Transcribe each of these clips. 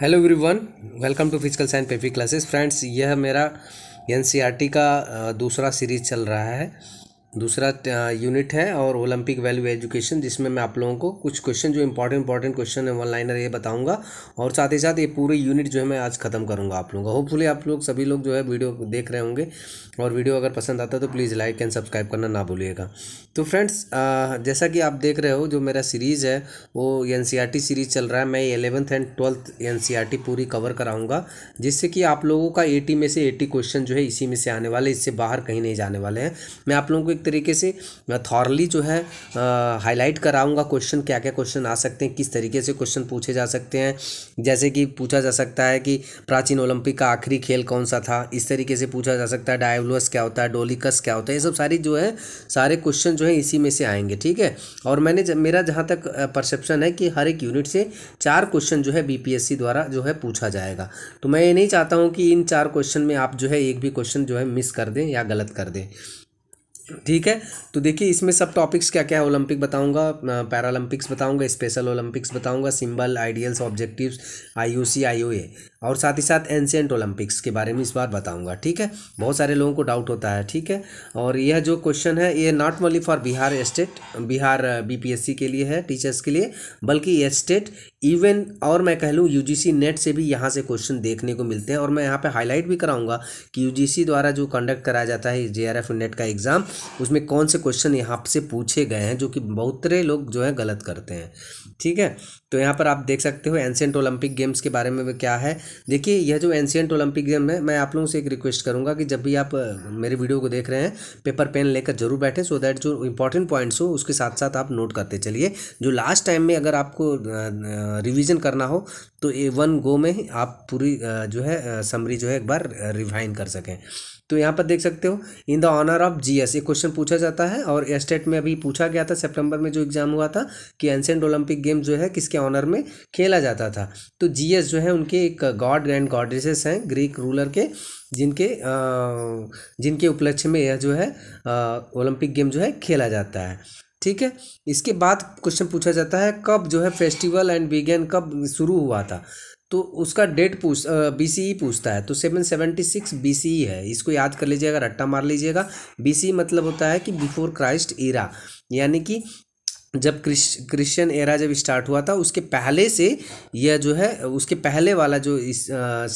Hello everyone welcome to physical science peppy classes friends यह मेरा N e का दूसरा सीरीज चल रहा है दूसरा यूनिट है और ओलंपिक वैल्यू एजुकेशन जिसमें मैं आप लोगों को कुछ क्वेश्चन जो इंपॉर्टेंट इंपॉर्टेंट क्वेश्चन है वन लाइनर ये बताऊंगा और साथ ही साथ ये पूरे यूनिट जो है मैं आज खत्म करूंगा आप लोगों का होपफुली आप लोग सभी लोग जो है वीडियो देख रहे होंगे और वीडियो अगर पसंद आता है तो प्लीज़ लाइक एंड सब्सक्राइब करना ना भूलिएगा तो फ्रेंड्स जैसा कि आप देख रहे हो जो मेरा सीरीज़ है वो एन सीरीज़ e चल रहा है मैं एलेवंथ एंड ट्वेल्थ एन पूरी कवर कराऊँगा जिससे कि आप लोगों का एटी में से एटी क्वेश्चन जो है इसी में से आने वाले इससे बाहर कहीं नहीं जाने वाले हैं मैं आप लोगों को एक तरीके से मैं थॉरली जो है हाईलाइट कराऊंगा क्वेश्चन क्या क्या क्वेश्चन आ सकते हैं किस तरीके से क्वेश्चन पूछे जा सकते हैं जैसे कि पूछा जा सकता है कि प्राचीन ओलंपिक का आखिरी खेल कौन सा था इस तरीके से पूछा जा सकता है डायवलस क्या होता है डोलिकस क्या होता है ये सब सारी जो है सारे क्वेश्चन जो है इसी में से आएंगे ठीक है और मैंने मेरा जहाँ तक परसेप्शन है कि हर एक यूनिट से चार क्वेश्चन जो है बीपीएससी द्वारा जो है पूछा जाएगा तो मैं ये नहीं चाहता हूँ कि इन चार क्वेश्चन में आप जो है एक भी क्वेश्चन जो है मिस कर दें या गलत कर दें ठीक है तो देखिए इसमें सब टॉपिक्स क्या क्या है ओलंपिक बताऊंगा पैरालंपिक्स बताऊंगा स्पेशल ओलंपिक्स बताऊंगा symbol ideals objectives IOC IOA और साथ ही साथ एंशियंट ओलंपिक्स के बारे में इस बार बताऊंगा ठीक है बहुत सारे लोगों को डाउट होता है ठीक है और यह जो क्वेश्चन है ये not only for Bihar state Bihar BPSC के लिए है टीचर्स के लिए बल्कि ये स्टेट इवन और मैं कह लूँ यू नेट से भी यहाँ से क्वेश्चन देखने को मिलते हैं और मैं यहाँ पर हाईलाइट भी कराऊंगा कि यू द्वारा जो कंडक्ट कराया जाता है जे नेट का एग्ज़ाम उसमें कौन से क्वेश्चन यहाँ से पूछे गए हैं जो कि बहुत लोग जो है गलत करते हैं ठीक है तो यहाँ पर आप देख सकते हो एंशियंट ओलंपिक गेम्स के बारे में क्या है देखिए यह जो एंशियंट ओलंपिक गेम है मैं आप लोगों से एक रिक्वेस्ट करूँगा कि जब भी आप मेरे वीडियो को देख रहे हैं पेपर पेन लेकर जरूर बैठें सो दैट जो इंपॉर्टेंट पॉइंट्स हो उसके साथ साथ आप नोट करते चलिए जो लास्ट टाइम में अगर आपको रिविज़न करना हो तो ए वन गो में आप पूरी जो है समरी जो है एक बार रिवाइन कर सकें तो यहाँ पर देख सकते हो in the honour of GS ये क्वेश्चन पूछा जाता है और स्टेट में अभी पूछा गया था सितंबर में जो एग्जाम हुआ था कि एंसेंट ओलंपिक गेम जो है किसके ऑनर में खेला जाता था तो जीएस जो है उनके एक गॉड एंड गॉडेसेस हैं ग्रीक रूलर के जिनके आ, जिनके उपलक्ष्य में यह जो है ओलंपिक गेम जो है खेला जाता है ठीक है इसके बाद क्वेश्चन पूछा जाता है कब जो है फेस्टिवल एंड विगेन कब शुरू हुआ था तो उसका डेट पूछ बी सी ई पूछता है तो seven seventy six B C E है इसको याद कर लीजिएगा रट्टा मार लीजिएगा बी सी e मतलब होता है कि बिफोर क्राइस्ट ईरा यानी कि जब क्रिश्चियन एरा जब स्टार्ट हुआ था उसके पहले से यह जो है उसके पहले वाला जो इस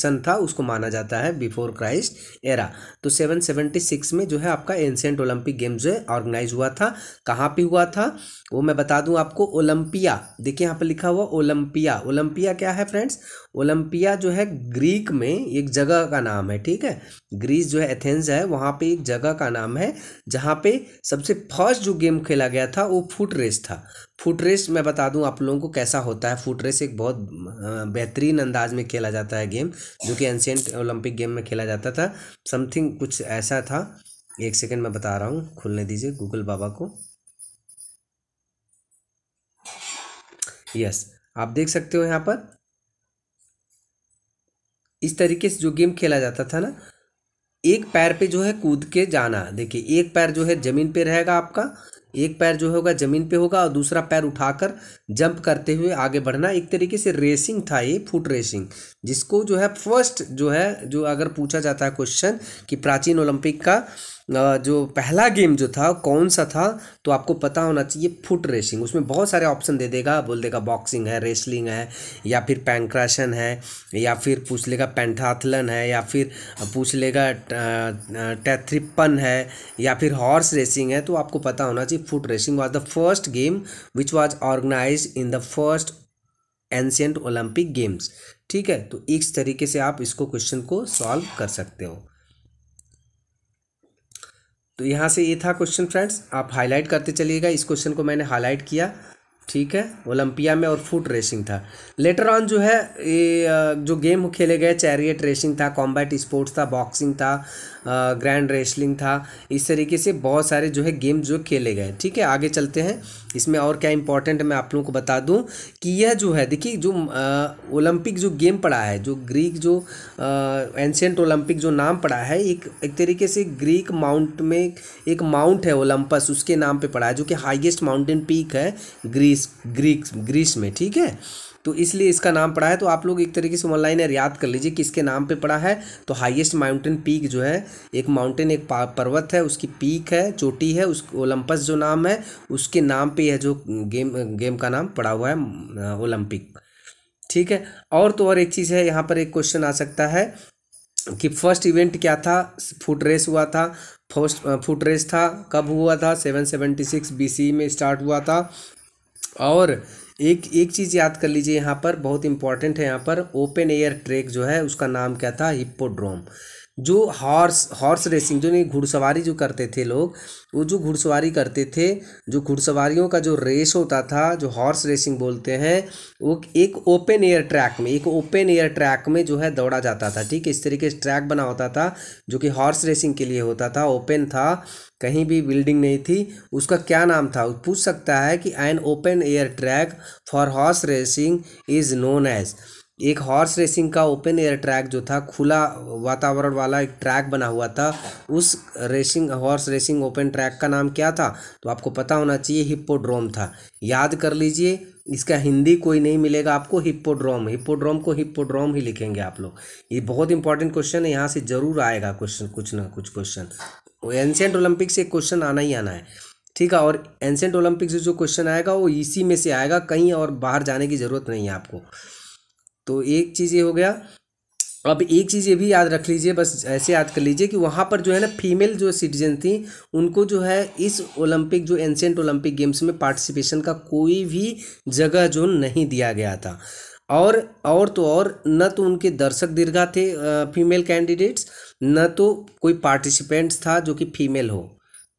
सन था उसको माना जाता है बिफोर क्राइस्ट एरा तो 776 में जो है आपका एंशेंट ओलंपिक गेम्स जो है ऑर्गेनाइज हुआ था कहाँ पे हुआ था वो मैं बता दूं आपको ओलंपिया देखिए यहाँ पर लिखा हुआ ओलंपिया ओलंपिया क्या है फ्रेंड्स ओलंपिया जो है ग्रीक में एक जगह का नाम है ठीक है ग्रीस जो है एथेंस है वहाँ पे एक जगह का नाम है जहाँ पे सबसे फर्स्ट जो गेम खेला गया था वो फुट रेस था फुट रेस मैं बता दूं आप लोगों को कैसा होता है फुट रेस एक बहुत बेहतरीन अंदाज में खेला जाता है गेम जो कि एंशियंट ओलंपिक गेम में खेला जाता था समथिंग कुछ ऐसा था एक सेकेंड मैं बता रहा हूँ खुलने दीजिए गूगल बाबा को यस आप देख सकते हो यहाँ पर इस तरीके से जो गेम खेला जाता था ना एक पैर पे जो है कूद के जाना देखिए एक पैर जो है ज़मीन पे रहेगा आपका एक पैर जो होगा ज़मीन पे होगा और दूसरा पैर उठाकर जंप करते हुए आगे बढ़ना एक तरीके से रेसिंग था ये फुट रेसिंग जिसको जो है फर्स्ट जो है जो अगर पूछा जाता है क्वेश्चन कि प्राचीन ओलंपिक का जो पहला गेम जो था कौन सा था तो आपको पता होना चाहिए फुट रेसिंग उसमें बहुत सारे ऑप्शन दे देगा बोल देगा बॉक्सिंग है रेसलिंग है या फिर पैंक्राशन है या फिर पूछ लेगा पेंथाथलन है या फिर पूछ लेगा टैथ्रिपन है या फिर हॉर्स रेसिंग है तो आपको पता होना चाहिए foot racing was the first game which was organise in the first ancient Olympic games ठीक है तो इस तरीके से आप इसको क्वेश्चन को सॉल्व कर सकते हो तो यहाँ से ये था क्वेश्चन फ्रेंड्स आप हाईलाइट करते चलिएगा इस क्वेश्चन को मैंने हाईलाइट किया ठीक है ओलंपिया में और फुट रेसिंग था लेटर ऑन जो है ये जो गेम खेले गए चैरियट रेसिंग था कॉम्बैट स्पोर्ट्स था बॉक्सिंग था ग्रैंड रेसलिंग था इस तरीके से बहुत सारे जो है गेम जो खेले गए ठीक है आगे चलते हैं इसमें और क्या इंपॉर्टेंट है मैं आप लोगों को बता दूं कि यह जो है देखिए जो ओलंपिक जो गेम पड़ा है जो ग्रीक जो एंशेंट ओलंपिक जो नाम पड़ा है एक एक तरीके से ग्रीक माउंट में एक माउंट है ओलंपस उसके नाम पे पड़ा है जो कि हाईएस्ट माउंटेन पीक है ग्रीस ग्रीक ग्रीस में ठीक है तो इसलिए इसका नाम पड़ा है तो आप लोग एक तरीके से ऑनलाइन याद कर लीजिए किसके नाम पर पड़ा है तो हाइएस्ट माउंटेन पीक जो है एक माउंटेन एक पर्वत है उसकी पीक है चोटी है उस ओलंपस जो नाम है उसके नाम पर यह जो गेम गेम का नाम पड़ा हुआ है ओलंपिक ठीक है और तो और एक चीज़ है यहाँ पर एक क्वेश्चन आ सकता है कि फर्स्ट इवेंट क्या था फुट रेस हुआ था फर्स्ट फुट रेस था कब हुआ था सेवन सेवेंटी सिक्स बी में स्टार्ट हुआ था और एक एक चीज़ याद कर लीजिए यहाँ पर बहुत इंपॉर्टेंट है यहाँ पर ओपन एयर ट्रैक जो है उसका नाम क्या था हिप्पोड्रोम जो हॉर्स हॉर्स रेसिंग जो नहीं घुड़सवारी जो करते थे लोग वो जो घुड़सवारी करते थे जो घुड़सवारियों का जो रेस होता था जो हॉर्स रेसिंग बोलते हैं वो एक ओपन एयर ट्रैक में एक ओपन एयर ट्रैक में जो है दौड़ा जाता था ठीक है इस तरीके से ट्रैक बना होता था जो कि हॉर्स रेसिंग के लिए होता था ओपन था कहीं भी बिल्डिंग नहीं थी उसका क्या नाम था पूछ सकता है कि an open air track for horse racing is known as एक हॉर्स रेसिंग का ओपन एयर ट्रैक जो था खुला वातावरण वाला एक ट्रैक बना हुआ था उस racing horse racing open track का नाम क्या था तो आपको पता होना चाहिए हिप्पोड्रोम था याद कर लीजिए इसका हिंदी कोई नहीं मिलेगा आपको हिप्पोड्रोम हिप्पोड्रोम को हिप्पोड्रोम ही लिखेंगे आप लोग ये बहुत इंपॉर्टेंट क्वेश्चन है यहाँ से ज़रूर आएगा क्वेश्चन कुछ ना कुछ क्वेश्चन एंशेंट ओलंपिक से क्वेश्चन आना ही आना है ठीक है और एंशेंट ओलंपिक से जो क्वेश्चन आएगा वो इसी में से आएगा कहीं और बाहर जाने की ज़रूरत नहीं है आपको तो एक चीज़ ये हो गया अब एक चीज़ ये भी याद रख लीजिए बस ऐसे याद कर लीजिए कि वहाँ पर जो है ना फीमेल जो सिटीजन थी उनको जो है इस ओलंपिक जो एंशेंट ओलंपिक गेम्स में पार्टिसिपेशन का कोई भी जगह जो नहीं दिया गया था और और तो और न तो उनके दर्शक दीर्घा थे फीमेल कैंडिडेट्स न तो कोई पार्टिसिपेंट्स था जो कि फीमेल हो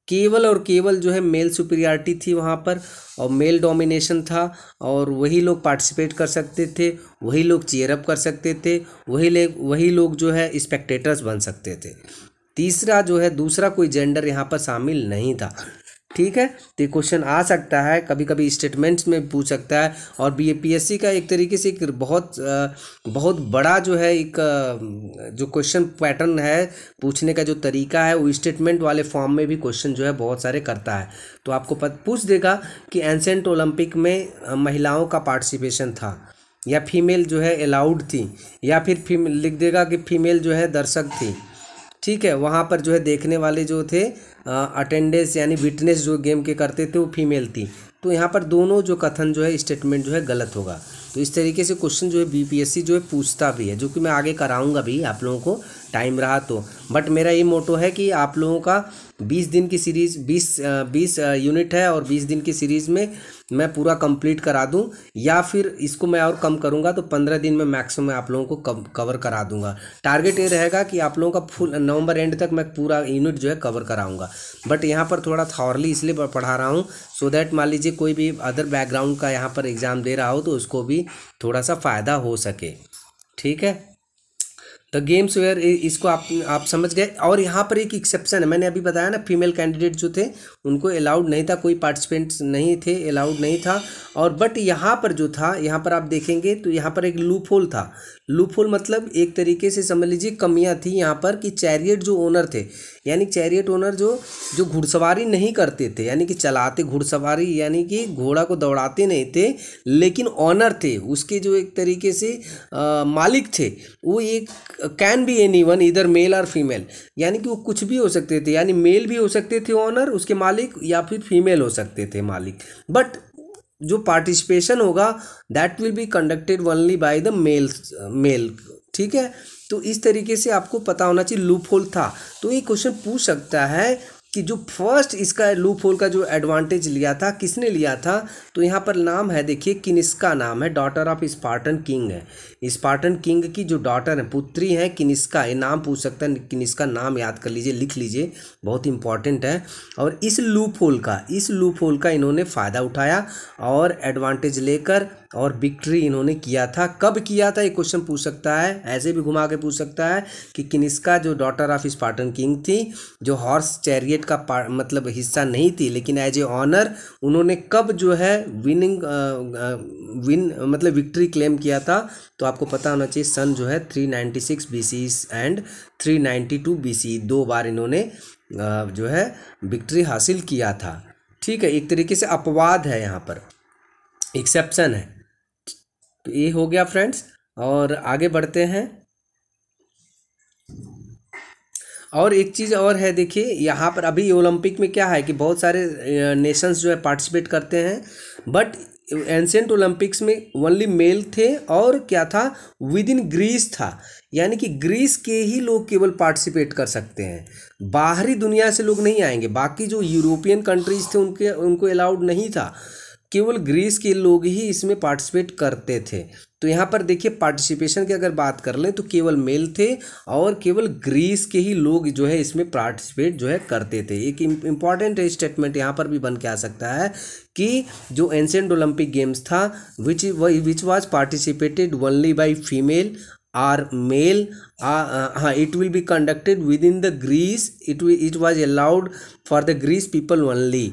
केवल और केवल जो है मेल सुपीरियरिटी थी वहाँ पर और मेल डोमिनेशन था और वही लोग पार्टिसिपेट कर सकते थे वही लोग चेयरअप कर सकते थे वही ले वही लोग जो है स्पेक्टेटर्स बन सकते थे तीसरा जो है दूसरा कोई जेंडर यहाँ पर शामिल नहीं था ठीक है तो ये क्वेश्चन आ सकता है कभी कभी स्टेटमेंट्स में पूछ सकता है और बी सी का एक तरीके से एक बहुत बहुत बड़ा जो है एक जो क्वेश्चन पैटर्न है पूछने का जो तरीका है वो स्टेटमेंट वाले फॉर्म में भी क्वेश्चन जो है बहुत सारे करता है तो आपको पूछ देगा कि एंसेंट ओलंपिक में महिलाओं का पार्टिसिपेशन था या फीमेल जो है अलाउड थी या फिर लिख देगा कि फीमेल जो है दर्शक थी ठीक है वहाँ पर जो है देखने वाले जो थे अटेंडेंस यानी विटनेस जो गेम के करते थे वो फीमेल थी तो यहाँ पर दोनों जो कथन जो है स्टेटमेंट जो है गलत होगा तो इस तरीके से क्वेश्चन जो है बीपीएससी जो है पूछता भी है जो कि मैं आगे कराऊंगा भी आप लोगों को टाइम रहा तो बट मेरा ये मोटो है कि आप लोगों का बीस दिन की सीरीज़ बीस बीस यूनिट है और बीस दिन की सीरीज़ में मैं पूरा कंप्लीट करा दूं या फिर इसको मैं और कम करूंगा तो पंद्रह दिन में मैक्सिमम मैं आप लोगों को कवर करा दूंगा टारगेट ये रहेगा कि आप लोगों का फुल नवंबर एंड तक मैं पूरा यूनिट जो है कवर कराऊंगा बट यहाँ पर थोड़ा थॉरली इसलिए पढ़ा रहा हूँ सो दैट मान लीजिए कोई भी अदर बैकग्राउंड का यहाँ पर एग्ज़ाम दे रहा हो तो उसको भी थोड़ा सा फ़ायदा हो सके ठीक है द गेम्स वेयर इसको आप आप समझ गए और यहाँ पर एक एक्सेप्शन है मैंने अभी बताया ना फीमेल कैंडिडेट जो थे उनको अलाउड नहीं था कोई पार्टिसिपेंट्स नहीं थे अलाउड नहीं था और बट यहाँ पर जो था यहाँ पर आप देखेंगे तो यहाँ पर एक लूप होल था लूप होल मतलब एक तरीके से समझ लीजिए कमियाँ थी यहाँ पर कि चैरियट जो ओनर थे यानी चैरियट ओनर जो जो घुड़सवारी नहीं करते थे यानी कि चलाते घुड़सवारी यानी कि घोड़ा को दौड़ाते नहीं थे लेकिन ऑनर थे उसके जो एक तरीके से आ, मालिक थे वो एक कैन बी एनी वन इधर मेल और फीमेल यानी कि वो कुछ भी हो सकते थे यानी मेल भी हो सकते थे ऑनर उसके मालिक या फिर फीमेल हो सकते थे मालिक बट जो पार्टिसिपेशन होगा that will be conducted only by the male male ठीक है तो इस तरीके से आपको पता होना चाहिए लूप होल था तो ये क्वेश्चन पूछ सकता है कि जो फर्स्ट इसका लूप होल का जो एडवांटेज लिया था किसने लिया था तो यहाँ पर नाम है देखिए किनिस्का नाम है डॉटर ऑफ स्पार्टन किंग है स्पार्टन किंग की जो डॉटर है पुत्री है किनिस्का ये नाम पूछ सकता है किनिस्का नाम याद कर लीजिए लिख लीजिए बहुत इंपॉर्टेंट है और इस लूप होल का इस लूप होल का इन्होंने फ़ायदा उठाया और एडवांटेज लेकर और विक्ट्री इन्होंने किया था कब किया था ये क्वेश्चन पूछ सकता है ऐसे भी घुमा के पूछ सकता है कि किनिस्का जो डॉटर ऑफ स्पार्टन किंग थी जो हॉर्स चैरियट का मतलब हिस्सा नहीं थी लेकिन एज ए ऑनर उन्होंने कब जो है विनिंग विन मतलब विक्ट्री क्लेम किया था तो आपको पता होना चाहिए सन जो है 396 बीसी एंड 392 बीसी दो बार इन्होंने जो है विक्ट्री हासिल किया था ठीक है एक तरीके से अपवाद है यहाँ पर एक्सेप्शन है तो ये हो गया फ्रेंड्स और आगे बढ़ते हैं और एक चीज़ और है देखिए यहाँ पर अभी ओलंपिक में क्या है कि बहुत सारे नेशंस जो है पार्टिसिपेट करते हैं बट एंशेंट ओलंपिक्स में ओनली मेल थे और क्या था विद इन ग्रीस था यानी कि ग्रीस के ही लोग केवल पार्टिसिपेट कर सकते हैं बाहरी दुनिया से लोग नहीं आएंगे बाकी जो यूरोपियन कंट्रीज थे उनके उनको अलाउड नहीं था केवल ग्रीस के लोग ही इसमें पार्टिसिपेट करते थे तो यहाँ पर देखिए पार्टिसिपेशन की अगर बात कर लें तो केवल मेल थे और केवल ग्रीस के ही लोग जो है इसमें पार्टिसिपेट जो है करते थे एक इम्पॉर्टेंट स्टेटमेंट यहाँ पर भी बन के आ सकता है कि जो एंशेंट ओलंपिक गेम्स था which which was participated only by female or male हाँ it will be conducted with in the Greece it it was allowed for the Greece people only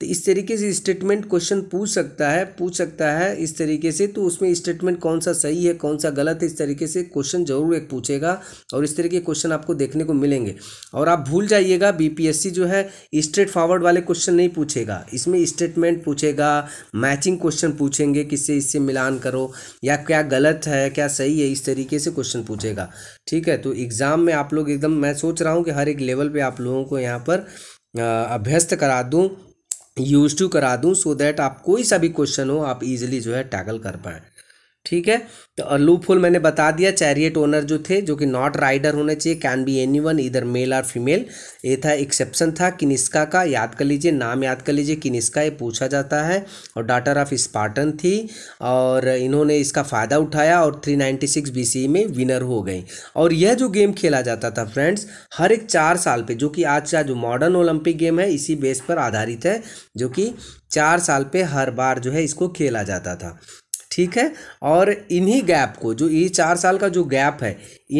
तो इस तरीके से स्टेटमेंट क्वेश्चन पूछ सकता है पूछ सकता है इस तरीके से तो उसमें स्टेटमेंट कौन सा सही है कौन सा गलत है इस तरीके से क्वेश्चन जरूर एक पूछेगा और इस तरीके के क्वेश्चन आपको देखने को मिलेंगे और आप भूल जाइएगा बीपीएससी जो है स्ट्रेट फॉरवर्ड वाले क्वेश्चन नहीं पूछेगा इसमें स्टेटमेंट पूछेगा मैचिंग क्वेश्चन पूछेंगे किससे इससे मिलान करो या क्या गलत है क्या सही है इस तरीके से क्वेश्चन पूछेगा ठीक है तो एग्ज़ाम में आप लोग एकदम मैं सोच रहा हूँ कि हर एक लेवल पर आप लोगों को यहाँ पर अभ्यस्त करा दूँ यूज़ टू करा दूं सो so दैट आप कोई सा भी क्वेश्चन हो आप इजीली जो है टैकल कर पाएँ ठीक है तो लूप होल मैंने बता दिया चैरियट ओनर जो थे जो कि नॉट राइडर होने चाहिए कैन बी एनी वन इधर मेल और फीमेल ये था एक्सेप्शन था किनिस्का का याद कर लीजिए नाम याद कर लीजिए किनिस्का ये पूछा जाता है और डाटर ऑफ स्पार्टन थी और इन्होंने इसका फ़ायदा उठाया और 396 बीसी e में विनर हो गई और यह जो गेम खेला जाता था फ्रेंड्स हर एक चार साल पर जो कि आज का जो मॉडर्न ओलंपिक गेम है इसी बेस पर आधारित है जो कि चार साल पे हर बार जो है इसको खेला जाता था ठीक है और इन्हीं गैप को जो ये चार साल का जो गैप है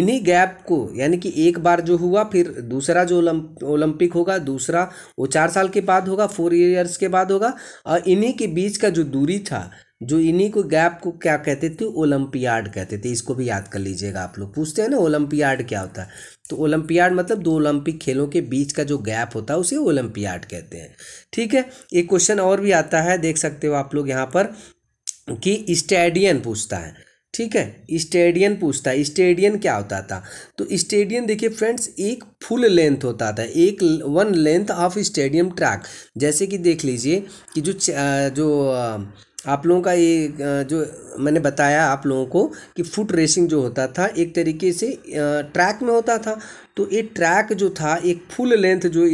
इन्हीं गैप को यानी कि एक बार जो हुआ फिर दूसरा जो ओलंपिक होगा दूसरा वो चार साल के बाद होगा फोर ईयर्स के बाद होगा और इन्हीं के बीच का जो दूरी था जो इन्हीं को गैप को क्या कहते थे ओलंपियाड कहते थे इसको भी याद कर लीजिएगा आप लोग पूछते हैं ना ओलंपियाड क्या होता है तो ओलंपियाड मतलब दो ओलंपिक खेलों के बीच का जो गैप होता है उसे ओलंपियाड कहते हैं ठीक है एक क्वेश्चन और भी आता है देख सकते हो आप लोग यहाँ पर कि स्टेडियन पूछता है ठीक है स्टेडियन पूछता है स्टेडियन क्या होता था तो स्टेडियन देखिए फ्रेंड्स एक फुल लेंथ होता था एक one length of stadium track जैसे कि देख लीजिए कि जो जो आप लोगों का ये जो मैंने बताया आप लोगों को कि फुट रेसिंग जो होता था एक तरीके से ट्रैक में होता था तो ये ट्रैक जो था एक फुल लेंथ जो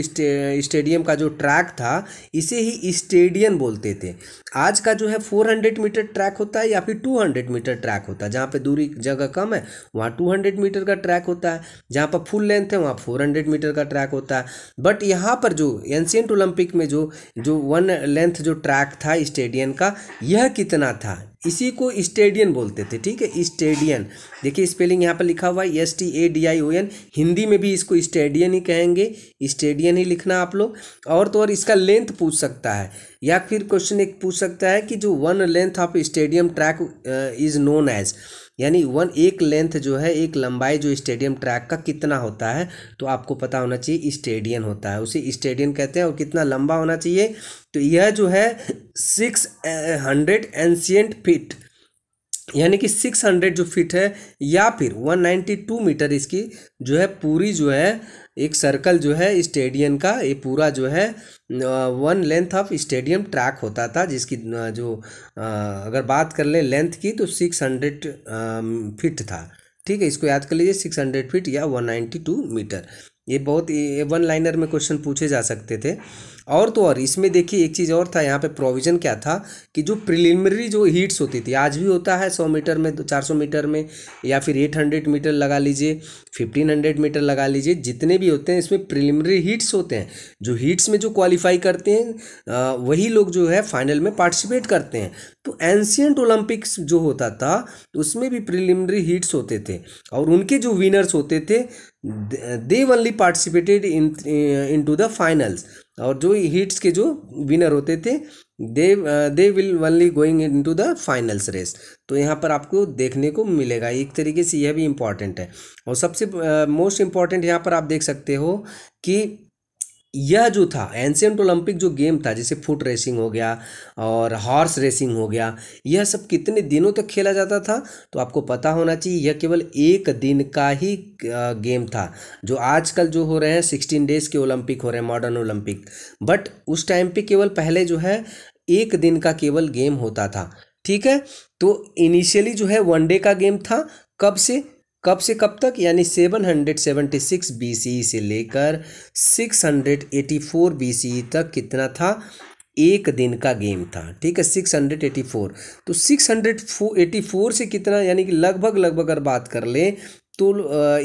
स्टेडियम का जो ट्रैक था इसे ही स्टेडियम बोलते थे आज का जो है 400 मीटर ट्रैक होता है या फिर 200 मीटर ट्रैक होता है जहाँ पे दूरी जगह कम है वहाँ 200 मीटर का ट्रैक होता है जहाँ पर फुल लेंथ है वहाँ 400 मीटर का ट्रैक होता है बट यहाँ पर जो एंशियंट ओलंपिक में जो जो वन लेंथ जो ट्रैक था स्टेडियम का यह कितना था इसी को स्टेडियन बोलते थे ठीक है स्टेडियन देखिए स्पेलिंग यहाँ पर लिखा हुआ है S T A D I O N Hindi में भी इसको स्टेडियन ही कहेंगे स्टेडियन ही लिखना आप लोग और तो और इसका लेंथ पूछ सकता है या फिर क्वेश्चन एक पूछ सकता है कि जो one length of stadium track is known as यानी वन एक लेंथ जो है एक लंबाई जो स्टेडियम ट्रैक का कितना होता है तो आपको पता होना चाहिए स्टेडियम होता है उसे स्टेडियम कहते हैं और कितना लंबा होना चाहिए तो यह जो है सिक्स हंड्रेड एंशियंट फिट यानी कि 600 जो फीट है या फिर 192 मीटर इसकी जो है पूरी जो है एक सर्कल जो है स्टेडियम का ये पूरा जो है one length of stadium track होता था जिसकी जो अगर बात कर लें लेंथ की तो 600 फीट था ठीक है इसको याद कर लीजिए 600 फीट या 192 मीटर ये बहुत ये वन लाइनर में क्वेश्चन पूछे जा सकते थे और तो और इसमें देखिए एक चीज़ और था यहाँ पे प्रोविज़न क्या था कि जो प्रिलिमिनरी जो हीट्स होती थी आज भी होता है सौ मीटर में चार सौ मीटर में या फिर एट हंड्रेड मीटर लगा लीजिए फिफ्टीन हंड्रेड मीटर लगा लीजिए जितने भी होते हैं इसमें प्रिलिमिनरी हीट्स होते हैं जो हीट्स में जो क्वालिफाई करते हैं वही लोग जो है फाइनल में पार्टिसिपेट करते हैं तो एंशियंट ओलंपिक्स जो होता था तो उसमें भी प्रिलिमिनरी हीट्स होते थे और उनके जो विनर्स होते थे they only participated in in to the finals और जो हीट्स के जो विनर होते थे they they will only going in to the finals race तो यहाँ पर आपको देखने को मिलेगा एक तरीके से यह भी इम्पॉर्टेंट है और सबसे मोस्ट uh, इम्पॉर्टेंट यहाँ पर आप देख सकते हो कि यह जो था एंशियंट ओलंपिक जो गेम था जैसे फुट रेसिंग हो गया और हॉर्स रेसिंग हो गया यह सब कितने दिनों तक खेला जाता था तो आपको पता होना चाहिए यह केवल एक दिन का ही गेम था जो आजकल जो हो रहे हैं सिक्सटीन डेज के ओलंपिक हो रहे हैं मॉडर्न ओलंपिक बट उस टाइम पे केवल पहले जो है एक दिन का केवल गेम होता था ठीक है तो इनिशियली जो है वन डे का गेम था कब से कब से कब तक यानी 776 बीसीई e से लेकर 684 बीसीई e तक कितना था एक दिन का गेम था ठीक है 684 तो 684 से कितना यानी कि लगभग लगभग अगर बात कर लें तो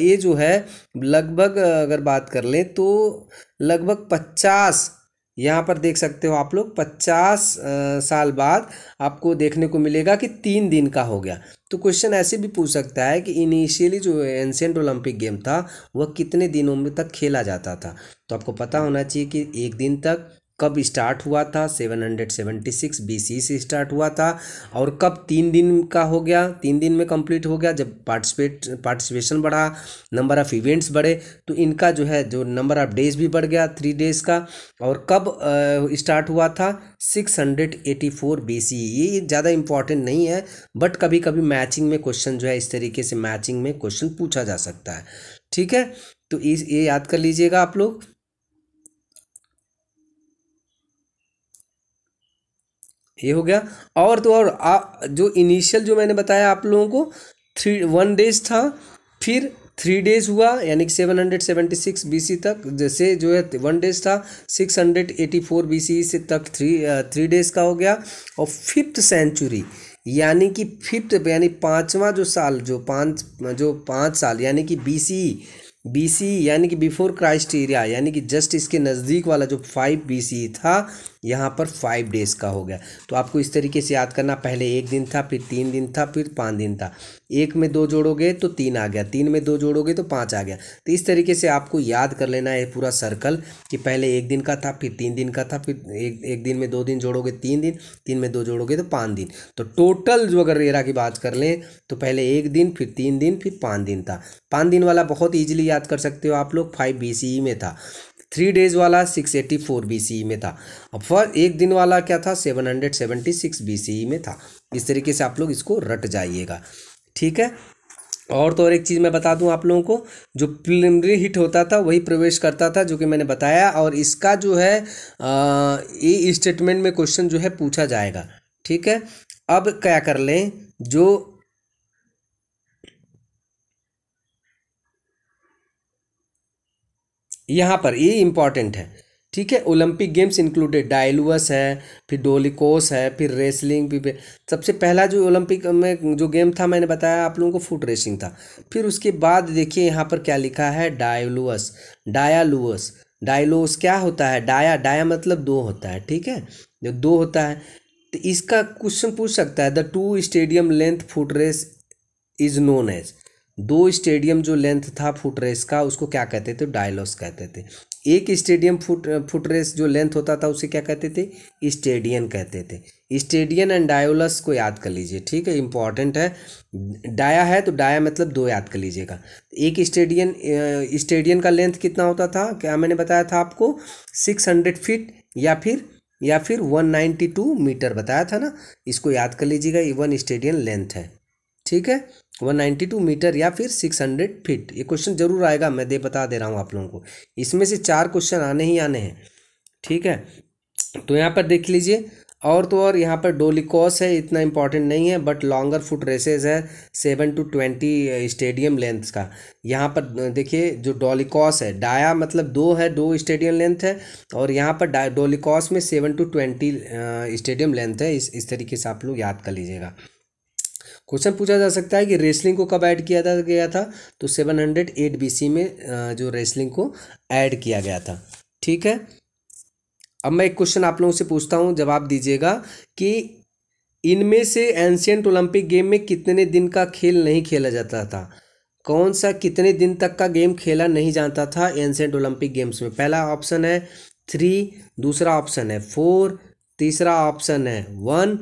ये जो है लगभग अगर बात कर लें तो लगभग यहाँ पर देख सकते हो आप लोग 50 साल बाद आपको देखने को मिलेगा कि तीन दिन का हो गया तो क्वेश्चन ऐसे भी पूछ सकता है कि इनिशियली जो एंशेंट ओलंपिक गेम था वह कितने दिनों में तक खेला जाता था तो आपको पता होना चाहिए कि एक दिन तक कब स्टार्ट हुआ था 776 बीसी से स्टार्ट हुआ था और कब तीन दिन का हो गया तीन दिन में कंप्लीट हो गया जब पार्टिसिपेट पार्टिसिपेशन बढ़ा नंबर ऑफ़ इवेंट्स बढ़े तो इनका जो है जो नंबर ऑफ़ डेज भी बढ़ गया थ्री डेज का और कब स्टार्ट हुआ था 684 बीसी e। ये ज़्यादा इंपॉर्टेंट नहीं है बट कभी कभी मैचिंग में क्वेश्चन जो है इस तरीके से मैचिंग में क्वेश्चन पूछा जा सकता है ठीक है तो इस ये याद कर लीजिएगा आप लोग ये हो गया और तो और आ, जो इनिशियल जो मैंने बताया आप लोगों को थ्री वन डेज था फिर थ्री डेज हुआ यानी कि seven hundred seventy six B C तक जैसे जो है वन डेज था six hundred eighty four B C से तक थ्री थ्री डेज का हो गया और फिफ्थ सेंचुरी यानी कि फिफ्थ यानी पाँचवा जो साल जो पाँच जो पाँच साल यानी कि बी सी बी सी यानी कि बिफोर क्राइस्टेरिया यानी कि जस्ट इसके नज़दीक वाला जो फाइव बी सी था यहाँ पर फाइव डेज़ का हो गया तो आपको इस तरीके से याद करना पहले एक दिन था फिर तीन दिन था फिर पाँच दिन था एक में दो जोड़ोगे तो तीन आ गया तीन में दो जोड़ोगे तो पाँच आ गया तो इस तरीके से आपको याद कर लेना है पूरा सर्कल कि पहले एक दिन का था फिर तीन दिन का था फिर एक एक दिन में दो दिन जोड़ोगे तीन दिन तीन में दो जोड़ोगे तो पाँच दिन तो टोटल जो अगर रेरा की बात कर लें तो पहले एक दिन फिर तीन दिन फिर पाँच दिन था पाँच दिन वाला बहुत ईजिली याद कर सकते हो आप लोग फाइव बी e में था थ्री डेज वाला six eighty four B C E में था अब फर्स्ट एक दिन वाला क्या था seven hundred seventy six B C E में था इस तरीके से आप लोग इसको रट जाइएगा ठीक है और तो और एक चीज़ मैं बता दूं आप लोगों को जो प्रिलिमिनरी हिट होता था वही प्रवेश करता था जो कि मैंने बताया और इसका जो है ये स्टेटमेंट में क्वेश्चन जो है पूछा जाएगा ठीक है अब क्या कर लें जो यहाँ पर ये इंपॉर्टेंट है ठीक है ओलंपिक गेम्स इंक्लूडेड डायलुअस है फिर डोलिकोस है फिर रेसलिंग भी सबसे पहला जो ओलंपिक में जो गेम था मैंने बताया आप लोगों को फुट रेसिंग था फिर उसके बाद देखिए यहाँ पर क्या लिखा है डायलुअस डायालुअस डायलोस क्या होता है डाया डाया मतलब दो होता है ठीक है जो दो होता है तो इसका क्वेश्चन पूछ सकता है the two stadium length foot race is known as दो स्टेडियम जो लेंथ था फुटरेस का उसको क्या कहते थे डायलॉस कहते थे एक स्टेडियम फुट फुट रेस जो लेंथ होता था उसे क्या कहते थे स्टेडियन कहते थे स्टेडियन एंड डायोलस को याद कर लीजिए ठीक है इंपॉर्टेंट है डाया है तो डाया मतलब दो याद कर लीजिएगा एक स्टेडियन स्टेडियन का लेंथ कितना होता था क्या मैंने बताया था आपको सिक्स हंड्रेड फीट या फिर या फिर वन मीटर बताया था ना इसको याद कर लीजिएगा ये वन स्टेडियन लेंथ है ठीक है 192 मीटर या फिर 600 फीट ये क्वेश्चन जरूर आएगा मैं दे बता दे रहा हूँ आप लोगों को इसमें से चार क्वेश्चन आने ही आने हैं ठीक है तो यहाँ पर देख लीजिए और तो और यहाँ पर डोलिकॉस है इतना इंपॉर्टेंट नहीं है बट लॉन्गर फुट रेसेस है seven to twenty stadium length का यहाँ पर देखिए जो डोलिकॉस है डाया मतलब दो है दो स्टेडियम लेंथ है और यहाँ पर डोलिकॉस में seven to twenty stadium length है इस इस तरीके से आप लोग याद कर लीजिएगा क्वेश्चन पूछा जा सकता है कि रेसलिंग को कब ऐड किया गया था तो seven hundred eight B C में जो रेसलिंग को ऐड किया गया था ठीक है अब मैं एक क्वेश्चन आप लोगों से पूछता हूँ जवाब दीजिएगा कि इनमें से एंशियंट ओलंपिक गेम में कितने दिन का खेल नहीं खेला जाता था कौन सा कितने दिन तक का गेम खेला नहीं जाता था एंशियंट ओलंपिक गेम्स में पहला ऑप्शन है थ्री दूसरा ऑप्शन है फोर तीसरा ऑप्शन है वन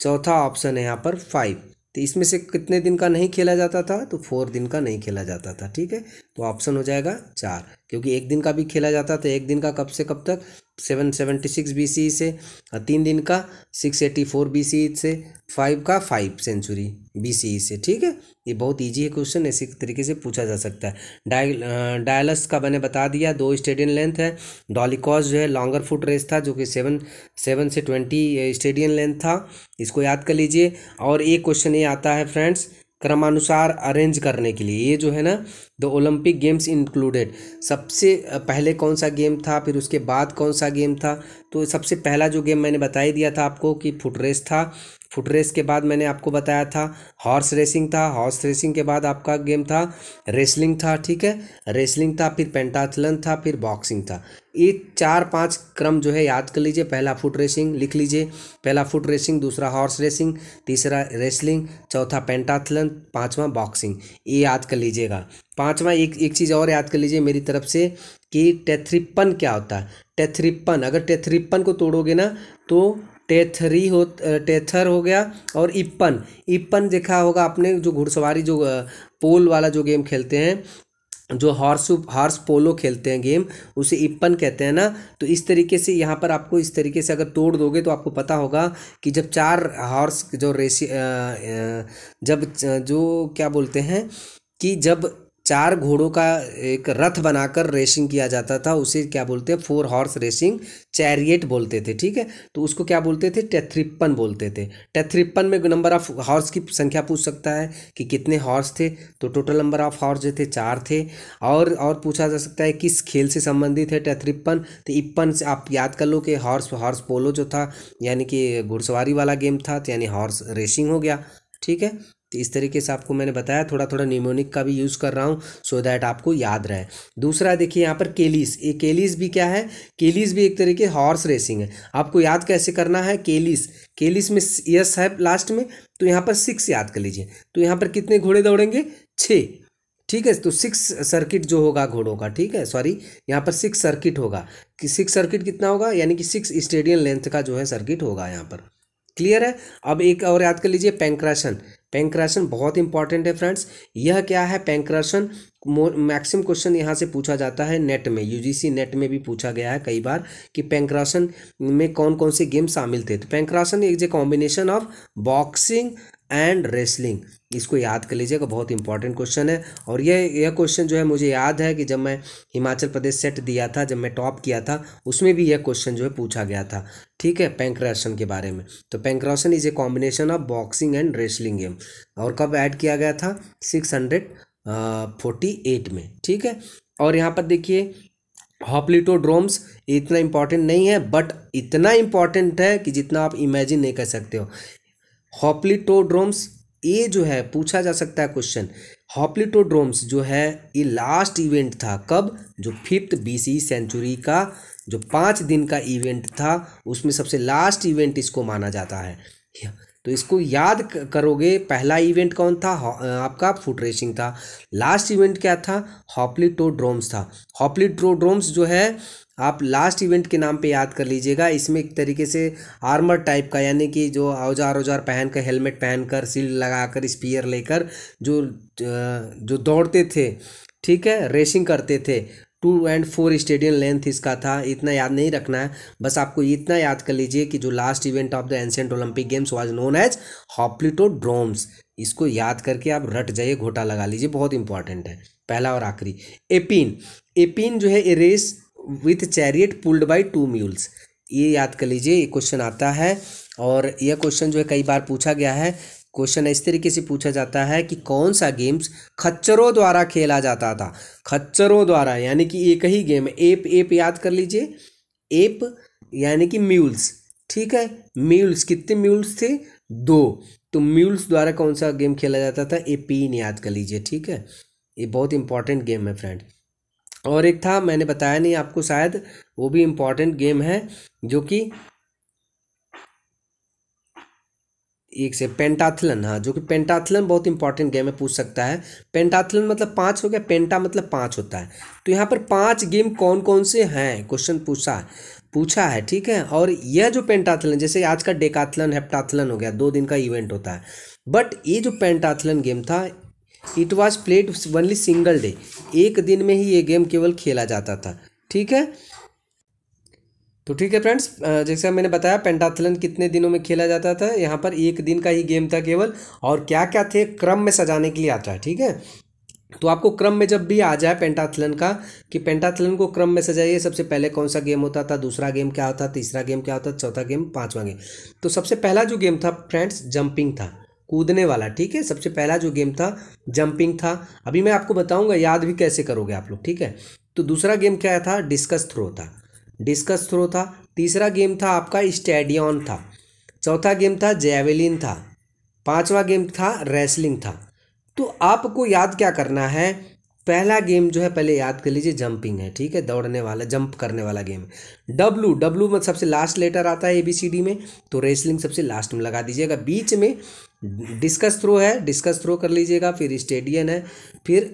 चौथा ऑप्शन है यहाँ पर फाइव तो इसमें से कितने दिन का नहीं खेला जाता था तो फोर दिन का नहीं खेला जाता था ठीक है तो ऑप्शन हो जाएगा चार क्योंकि एक दिन का भी खेला जाता था तो एक दिन का कब से कब तक seven seventy six B C से और तीन दिन का six eighty four B C से फाइव का फाइव सेंचुरी बी सी से ठीक है ये बहुत ईजी है क्वेश्चन इसी तरीके से पूछा जा सकता है डायल डायलस का मैंने बता दिया दो स्टेडियम लेंथ है डॉलीकॉस जो है लॉन्गर फुट रेस था जो कि सेवन सेवन से ट्वेंटी स्टेडियम लेंथ था इसको याद कर लीजिए और एक क्वेश्चन ये आता है फ्रेंड्स क्रमानुसार अरेंज करने के लिए ये जो है ना द ओलंपिक गेम्स इंक्लूडेड सबसे पहले कौन सा गेम था फिर उसके बाद कौन सा गेम था तो सबसे पहला जो गेम मैंने बता ही दिया था आपको कि फुट रेस था फुट रेस के बाद मैंने आपको बताया था हॉर्स रेसिंग था हॉर्स रेसिंग के बाद आपका गेम था रेसलिंग था ठीक है रेसलिंग था फिर पेंटाथलन था फिर बॉक्सिंग था ये चार पांच क्रम जो है याद कर लीजिए पहला फुट रेसिंग लिख लीजिए पहला फुट रेसिंग दूसरा हॉर्स रेसिंग तीसरा रेसलिंग चौथा पेंटाथलन पाँचवा बॉक्सिंग ये याद कर लीजिएगा पाँचवा एक एक चीज़ और याद कर लीजिए मेरी तरफ से कि टेथ्रिपन क्या होता है टेथ्रिप्पन अगर टेथ्रिप्पन को तोड़ोगे ना तो टेथरी हो टेथर हो गया और इप्पन इप्पन देखा होगा आपने जो घुड़सवारी जो पोल वाला जो गेम खेलते हैं जो हॉर्स हॉर्स पोलो खेलते हैं गेम उसे इप्पन कहते हैं ना तो इस तरीके से यहाँ पर आपको इस तरीके से अगर तोड़ दोगे तो आपको पता होगा कि जब चार हॉर्स जो रेसी जब जो क्या बोलते हैं कि जब चार घोड़ों का एक रथ बनाकर रेसिंग किया जाता था उसे क्या बोलते हैं फोर हॉर्स रेसिंग चैरिएट बोलते थे ठीक है तो उसको क्या बोलते थे टेथ्रिप्पन बोलते थे टेथ्रिप्पन में नंबर ऑफ हॉर्स की संख्या पूछ सकता है कि कितने हॉर्स थे तो टोटल नंबर ऑफ हॉर्स जो थे चार थे और और पूछा जा सकता है किस खेल से संबंधित है टेथ्रिप्पन तो इप्पन से आप याद कर लो कि हॉर्स हॉर्स पोलो जो था यानी कि घुड़सवारी वाला गेम था तो यानी हॉर्स रेसिंग हो गया ठीक है तो इस तरीके से आपको मैंने बताया थोड़ा थोड़ा निमोनिक का भी यूज़ कर रहा हूँ सो दैट आपको याद रहे दूसरा देखिए यहाँ पर केलिस ये केलिस भी क्या है केलिस भी एक तरीके हॉर्स रेसिंग है आपको याद कैसे करना है केलिस केलिस में यस है लास्ट में तो यहाँ पर सिक्स याद कर लीजिए तो यहाँ पर कितने घोड़े दौड़ेंगे छः ठीक है तो सिक्स सर्किट जो होगा घोड़ों का ठीक है सॉरी यहाँ पर सिक्स सर्किट होगा कि सिक्स सर्किट कितना होगा यानी कि सिक्स स्टेडियम लेंथ का जो है सर्किट होगा यहाँ पर क्लियर है अब एक और याद कर लीजिए पेंक्राशन पेंक्रासन बहुत इंपॉर्टेंट है फ्रेंड्स यह क्या है पेंक्रासन मैक्सिम क्वेश्चन यहाँ से पूछा जाता है नेट में यूजीसी नेट में भी पूछा गया है कई बार कि पेंक्रासन में कौन कौन से गेम शामिल थे तो पेंक्रासन is a combination of boxing and wrestling इसको याद कर लीजिएगा बहुत इंपॉर्टेंट क्वेश्चन है और यह यह क्वेश्चन जो है मुझे याद है कि जब मैं हिमाचल प्रदेश सेट दिया था जब मैं टॉप किया था उसमें भी यह क्वेश्चन जो है पूछा गया था ठीक है पेंक्रासन के बारे में तो पेंक्रासन is a combination of boxing and wrestling game और कब ऐड किया गया था सिक्स हंड्रेड फोर्टी एट में ठीक है और यहाँ पर देखिए हॉप्लिटोड्रोम्स इतना इम्पॉर्टेंट नहीं है बट इतना इम्पॉर्टेंट है कि जितना आप इमेजिन नहीं कर सकते हो हॉप्लिटोड्रोम्स ये जो है पूछा जा सकता है क्वेश्चन हॉप्लिटोड्रोम्स जो है ये लास्ट इवेंट था कब जो फिफ्थ बीसी सेंचुरी का जो पाँच दिन का इवेंट था उसमें सबसे लास्ट इवेंट इसको माना जाता है तो इसको याद करोगे पहला इवेंट कौन था आपका फुट रेसिंग था लास्ट इवेंट क्या था हॉपलिटोड्रोम्स था हॉप्लिटोड्रोम्स जो है आप लास्ट इवेंट के नाम पे याद कर लीजिएगा इसमें एक तरीके से आर्मर टाइप का यानी कि जो औजार औजार पहनकर हेलमेट पहनकर सील्ड लगाकर स्पीयर लेकर जो जो दौड़ते थे ठीक है रेसिंग करते थे two and four stadium length इसका था इतना याद नहीं रखना है बस आपको इतना याद कर लीजिए कि जो last event of the ancient Olympic games was known as ड्रोम्स इसको याद करके आप रट जाइए घोटा लगा लीजिए बहुत इंपॉर्टेंट है पहला और आखिरी एपिन एपिन जो है a race with chariot pulled by two mules ये याद कर लीजिए ये क्वेश्चन आता है और यह क्वेश्चन जो है कई बार पूछा गया है क्वेश्चन इस तरीके से पूछा जाता है कि कौन सा गेम्स खच्चरों द्वारा खेला जाता था खच्चरों द्वारा यानी कि एक ही गेम एप एप याद कर लीजिए एप यानी कि म्यूल्स ठीक है म्यूल्स कितने म्यूल्स थे दो तो म्यूल्स द्वारा कौन सा गेम खेला जाता था ए पीन याद कर लीजिए ठीक है ये बहुत इंपॉर्टेंट गेम है फ्रेंड और एक था मैंने बताया नहीं आपको शायद वो भी इम्पॉर्टेंट गेम है जो कि एक से पेंटाथलन हाँ जो कि पेंटाथलन बहुत इंपॉर्टेंट गेम है पूछ सकता है पेंटाथलन मतलब पाँच हो गया पेंटा मतलब पाँच होता है तो यहाँ पर पांच गेम कौन कौन से हैं क्वेश्चन पूछा पूछा है ठीक है और यह जो पेंटाथलन जैसे आज का डेकाथलन हेप्टाथलन हो गया दो दिन का इवेंट होता है बट ये जो पेंटाथलन गेम था it was played only single day एक दिन में ही ये गेम केवल खेला जाता था ठीक है तो ठीक है फ्रेंड्स जैसे मैंने बताया पेंटाथलन कितने दिनों में खेला जाता था यहाँ पर एक दिन का ही गेम था केवल और क्या क्या थे क्रम में सजाने के लिए आता है ठीक है तो आपको क्रम में जब भी आ जाए पेंटाथलन का कि पेंटाथलन को क्रम में सजाइए सबसे पहले कौन सा गेम होता था दूसरा गेम क्या होता तीसरा गेम क्या होता चौथा गेम पाँचवा गेम तो सबसे पहला जो गेम था फ्रेंड्स जंपिंग था कूदने वाला ठीक है सबसे पहला जो गेम था जंपिंग था अभी मैं आपको बताऊंगा याद भी कैसे करोगे आप लोग ठीक है तो दूसरा गेम क्या था डिस्कस थ्रो था डिस्कस थ्रो था तीसरा गेम था आपका स्टेडियन था चौथा गेम था जेवेलिन था पांचवा गेम था रेसलिंग था तो आपको याद क्या करना है पहला गेम जो है पहले याद कर लीजिए जंपिंग है ठीक है दौड़ने वाला जंप करने वाला गेम डब्लू डब्लू में सबसे लास्ट लेटर आता है ए बी सी डी में तो रेसलिंग सबसे लास्ट में लगा दीजिएगा बीच में डिस्कस थ्रो है डिस्कस थ्रो कर लीजिएगा फिर स्टेडियन है फिर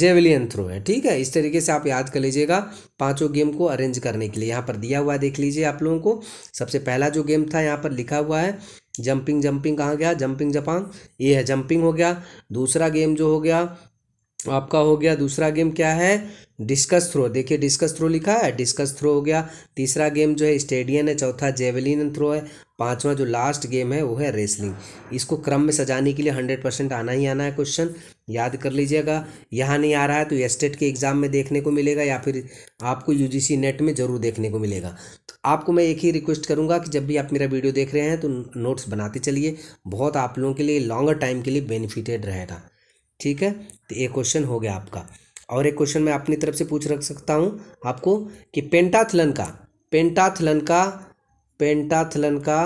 जेवलियन थ्रो है ठीक है इस तरीके से आप याद कर लीजिएगा पांचों गेम को अरेंज करने के लिए यहाँ पर दिया हुआ देख लीजिए आप लोगों को सबसे पहला जो गेम था यहाँ पर लिखा हुआ है जंपिंग जंपिंग कहाँ गया जंपिंग जापान ये है जंपिंग हो गया दूसरा गेम जो हो गया आपका हो गया दूसरा गेम क्या है डिस्कस थ्रो देखिए डिस्कस थ्रो लिखा है डिस्कस थ्रो हो गया तीसरा गेम जो है स्टेडियन है चौथा जेवलिन थ्रो है पांचवा जो लास्ट गेम है वो है रेसलिंग इसको क्रम में सजाने के लिए हंड्रेड परसेंट आना ही आना है क्वेश्चन याद कर लीजिएगा यहाँ नहीं आ रहा है तो एस्टेट के एग्ज़ाम में देखने को मिलेगा या फिर आपको यूजीसी नेट में ज़रूर देखने को मिलेगा आपको मैं एक ही रिक्वेस्ट करूँगा कि जब भी आप मेरा वीडियो देख रहे हैं तो नोट्स बनाते चलिए बहुत आप लोगों के लिए लॉन्गर टाइम के लिए बेनिफिटेड रहेगा ठीक है तो एक क्वेश्चन हो गया आपका और एक क्वेश्चन मैं अपनी तरफ से पूछ रख सकता हूँ आपको कि पेंटाथलन का पेंटाथलन का पेंटाथलन का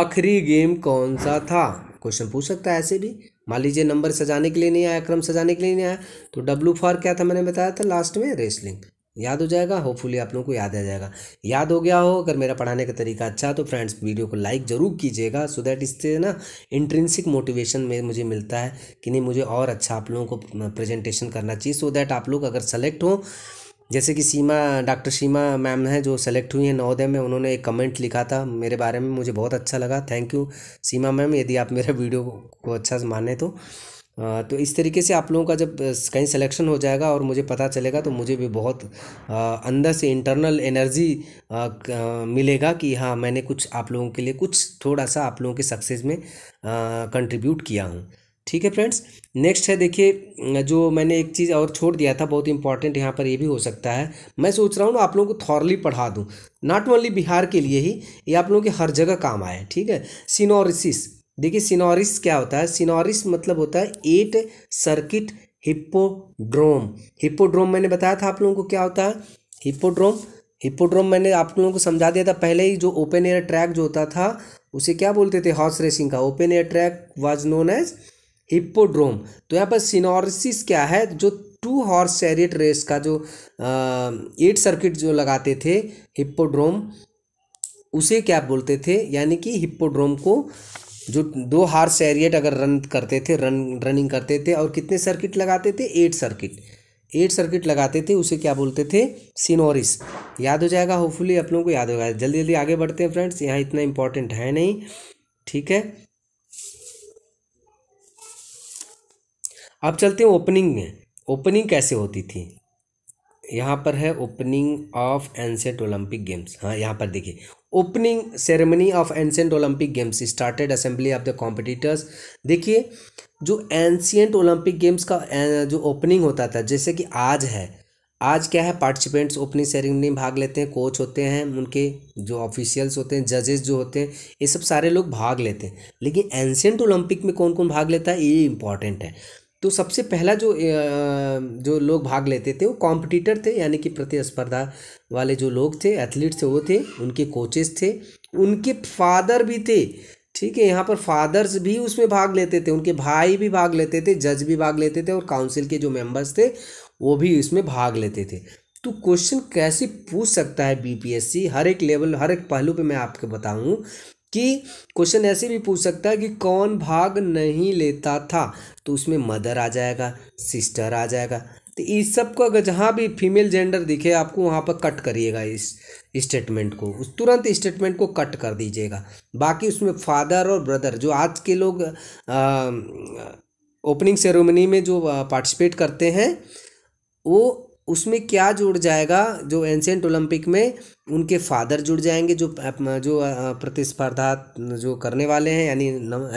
आखिरी गेम कौन सा था क्वेश्चन पूछ सकता है ऐसे भी मान लीजिए नंबर सजाने के लिए नहीं आया क्रम सजाने के लिए नहीं आया तो डब्लू फॉर क्या था मैंने बताया था लास्ट में रेसलिंग याद हो जाएगा होपफुली आप लोगों को याद आ जाएगा याद हो गया हो अगर मेरा पढ़ाने का तरीका अच्छा तो फ्रेंड्स वीडियो को लाइक ज़रूर कीजिएगा सो दैट इससे ना इंट्रेंसिक मोटिवेशन में मुझे मिलता है कि नहीं मुझे और अच्छा आप लोगों को प्रेजेंटेशन करना चाहिए सो दैट आप लोग अगर सेलेक्ट हों जैसे कि सीमा डॉक्टर सीमा मैम हैं जो सेलेक्ट हुई हैं नवोदय में उन्होंने एक कमेंट लिखा था मेरे बारे में मुझे बहुत अच्छा लगा थैंक यू सीमा मैम यदि आप मेरे वीडियो को अच्छा माने तो हाँ, तो इस तरीके से आप लोगों का जब कहीं सिलेक्शन हो जाएगा और मुझे पता चलेगा तो मुझे भी बहुत अंदर से इंटरनल एनर्जी मिलेगा कि हाँ मैंने कुछ आप लोगों के लिए कुछ थोड़ा सा आप लोगों के सक्सेस में कंट्रीब्यूट किया हूँ ठीक है फ्रेंड्स नेक्स्ट है देखिए जो मैंने एक चीज़ और छोड़ दिया था बहुत इंपॉर्टेंट यहाँ पर ये भी हो सकता है मैं सोच रहा हूँ आप लोगों को थॉरली पढ़ा दूँ नॉट ओनली बिहार के लिए ही ये आप लोगों के हर जगह काम आए ठीक है सिनोरिसिस देखिए सिनोरिस क्या होता है सिनोरिस मतलब होता है एट सर्किट हिप्पोड्रोम हिप्पोड्रोम मैंने बताया था आप लोगों को क्या होता है हिप्पोड्रोम हिप्पोड्रोम मैंने आप लोगों को समझा दिया था पहले ही जो ओपन एयर ट्रैक जो होता था उसे क्या बोलते थे हॉर्स रेसिंग का open air track was known as hippodrome तो यहाँ पर सिनोरिस क्या है जो टू हॉर्स चैरियट रेस का जो एट सर्किट जो लगाते थे हिप्पोड्रोम उसे क्या बोलते थे यानी कि हिप्पोड्रोम को जो दो हार सैरियट अगर रन करते थे रन रनिंग करते थे और कितने सर्किट लगाते थे एट सर्किट एट सर्किट लगाते थे उसे क्या बोलते थे सिनोरिस याद हो जाएगा होपफुली आप लोगों को याद होगा जल्दी जल्दी आगे बढ़ते हैं फ्रेंड्स यहाँ इतना इंपॉर्टेंट है नहीं ठीक है अब चलते हैं ओपनिंग में ओपनिंग कैसे होती थी यहाँ पर है opening of ancient Olympic games हाँ यहाँ पर देखिए opening ceremony of ancient Olympic games started assembly of the competitors देखिए जो एंशियंट ओलंपिक गेम्स का जो ओपनिंग होता था जैसे कि आज है आज क्या है पार्टिसिपेंट्स ओपनिंग सेरेमनी में भाग लेते हैं कोच होते हैं उनके जो ऑफिशियल्स होते हैं जजेस जो होते हैं ये सब सारे लोग भाग लेते हैं लेकिन एंशियंट ओलंपिक में कौन कौन भाग लेता है ये इम्पॉर्टेंट है तो सबसे पहला जो जो लोग भाग लेते थे वो कॉम्पिटिटर थे यानी कि प्रतिस्पर्धा वाले जो लोग थे एथलीट थे वो थे उनके कोचेस थे उनके फादर भी थे ठीक है यहाँ पर फादर्स भी उसमें भाग लेते थे उनके भाई भी भाग लेते थे जज भी भाग लेते थे और काउंसिल के जो मेंबर्स थे वो भी इसमें भाग लेते थे तो क्वेश्चन कैसे पूछ सकता है बीपीएससी हर एक लेवल हर एक पहलू पे मैं आपको बताऊं कि क्वेश्चन ऐसे भी पूछ सकता है कि कौन भाग नहीं लेता था तो उसमें मदर आ जाएगा सिस्टर आ जाएगा तो इस सब को अगर जहाँ भी फीमेल जेंडर दिखे आपको वहाँ पर कट करिएगा इस स्टेटमेंट को उस तुरंत स्टेटमेंट को कट कर दीजिएगा बाकी उसमें फादर और ब्रदर जो आज के लोग ओपनिंग सेरेमनी में जो पार्टिसिपेट करते हैं वो उसमें क्या जुड़ जाएगा जो एंशेंट ओलंपिक में उनके फादर जुड़ जाएंगे जो जो प्रतिस्पर्धा जो करने वाले हैं यानी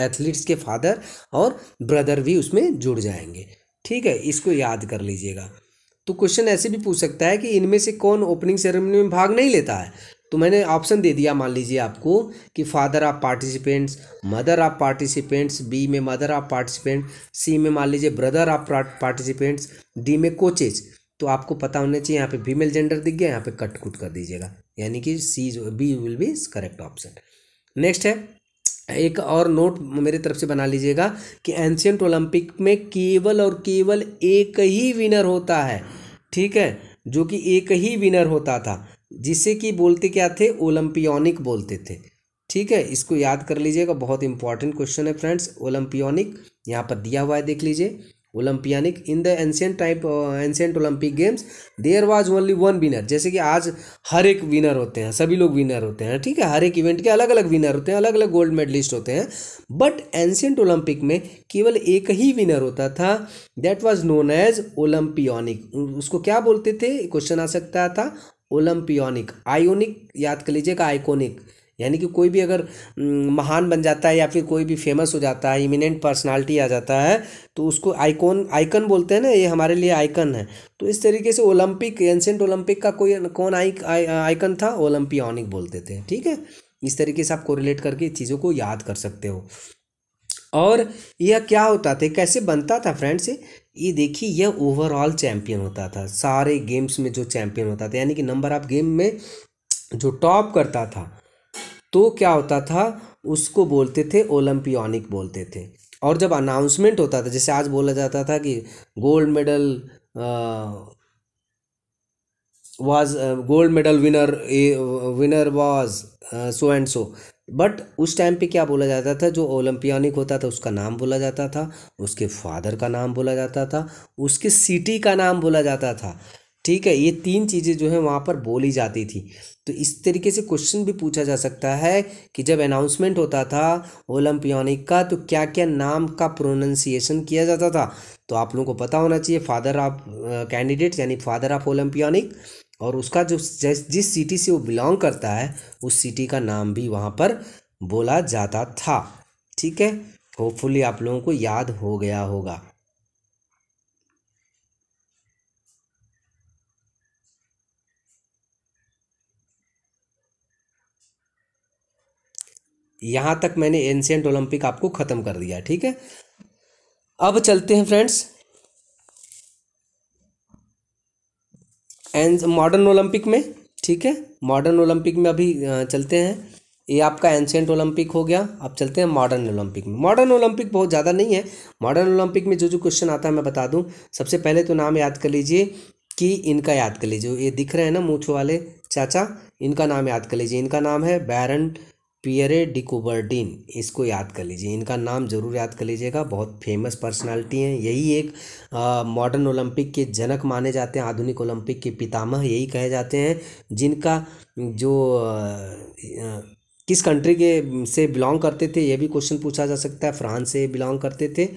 एथलीट्स के फादर और ब्रदर भी उसमें जुड़ जाएंगे ठीक है इसको याद कर लीजिएगा तो क्वेश्चन ऐसे भी पूछ सकता है कि इनमें से कौन ओपनिंग सेरेमनी में भाग नहीं लेता है तो मैंने ऑप्शन दे दिया मान लीजिए आपको कि father of participants mother of participants B में मदर ऑफ पार्टिसिपेंट सी में मान लीजिए ब्रदर ऑफ पार्टिसिपेंट्स डी में कोचेज तो आपको पता होना चाहिए यहाँ पे फीमेल जेंडर दिख गया यहाँ पे कट कुट कर दीजिएगा यानी कि C B will be is correct option next है एक और नोट मेरी तरफ से बना लीजिएगा कि एंशियंट ओलंपिक में केवल और केवल एक ही विनर होता है ठीक है जो कि एक ही विनर होता था जिसे कि बोलते क्या थे ओलंपियोनिक बोलते थे ठीक है इसको याद कर लीजिएगा बहुत इंपॉर्टेंट क्वेश्चन है फ्रेंड्स ओलंपियोनिक यहाँ पर दिया हुआ है देख लीजिए Olympionic in the ancient type ancient Olympic games there was only one winner जैसे कि आज हर एक विनर होते हैं सभी लोग विनर होते हैं ठीक है हर एक इवेंट के अलग अलग विनर होते हैं अलग अलग गोल्ड मेडलिस्ट होते हैं बट एंशियंट ओलंपिक में केवल एक ही विनर होता था that was known as Olympionic उसको क्या बोलते थे क्वेश्चन आ सकता था ओलंपियनिक आयोनिक याद कर लीजिएगा आइकोनिक यानी कि कोई भी अगर महान बन जाता है या फिर कोई भी फेमस हो जाता है इमिनेंट पर्सनालिटी आ जाता है तो उसको आइकॉन आइकन बोलते हैं ना ये हमारे लिए आइकन है तो इस तरीके से ओलंपिक एंशेंट ओलंपिक का कोई कौन आइक आइकन था ओलंपियनिक बोलते थे ठीक है इस तरीके से आप कोरिलेट करके चीज़ों को याद कर सकते हो और यह क्या होता था कैसे बनता था फ्रेंड्स ये देखिए यह ओवरऑल चैम्पियन होता था सारे गेम्स में जो चैम्पियन होता था यानी कि नंबर ऑफ गेम में जो टॉप करता था तो क्या होता था उसको बोलते थे ओलंपियनिक बोलते थे और जब अनाउंसमेंट होता था जैसे आज बोला जाता था कि gold medal was gold medal winner a winner was so and so but उस टाइम पे क्या बोला जाता था जो ओलंपियानिक होता था उसका नाम बोला जाता था उसके फादर का नाम बोला जाता था उसके सिटी का नाम बोला जाता था ठीक है ये तीन चीज़ें जो है वहाँ पर बोली जाती थी तो इस तरीके से क्वेश्चन भी पूछा जा सकता है कि जब अनाउंसमेंट होता था ओलम्पियोनिक का तो क्या क्या नाम का प्रोनंसिएशन किया जाता था तो आप लोगों को पता होना चाहिए फादर ऑफ कैंडिडेट यानी फादर ऑफ ओलम्पियोनिक और उसका जो जिस सिटी से वो बिलोंग करता है उस सिटी का नाम भी वहाँ पर बोला जाता था ठीक है होपफुली आप लोगों को याद हो गया होगा यहां तक मैंने एंशियंट ओलंपिक आपको ख़त्म कर दिया ठीक है अब चलते हैं फ्रेंड्स एंस मॉडर्न ओलंपिक में ठीक है मॉडर्न ओलंपिक में अभी चलते हैं ये आपका एंशियंट ओलंपिक हो गया अब चलते हैं मॉडर्न ओलंपिक में मॉडर्न ओलंपिक बहुत ज़्यादा नहीं है मॉडर्न ओलंपिक में जो जो क्वेश्चन आता है मैं बता दूं सबसे पहले तो नाम याद कर लीजिए कि इनका याद कर लीजिए ये दिख रहे हैं ना मूछ वाले चाचा इनका नाम याद कर लीजिए इनका नाम है बैरन पियरे डिकोबर्डिन इसको याद कर लीजिए इनका नाम ज़रूर याद कर लीजिएगा बहुत फेमस पर्सनालिटी हैं यही एक मॉडर्न ओलंपिक के जनक माने जाते हैं आधुनिक ओलंपिक के पितामह यही कहे जाते हैं जिनका जो आ, किस कंट्री के से बिलोंग करते थे ये भी क्वेश्चन पूछा जा सकता है फ्रांस से बिलोंग करते थे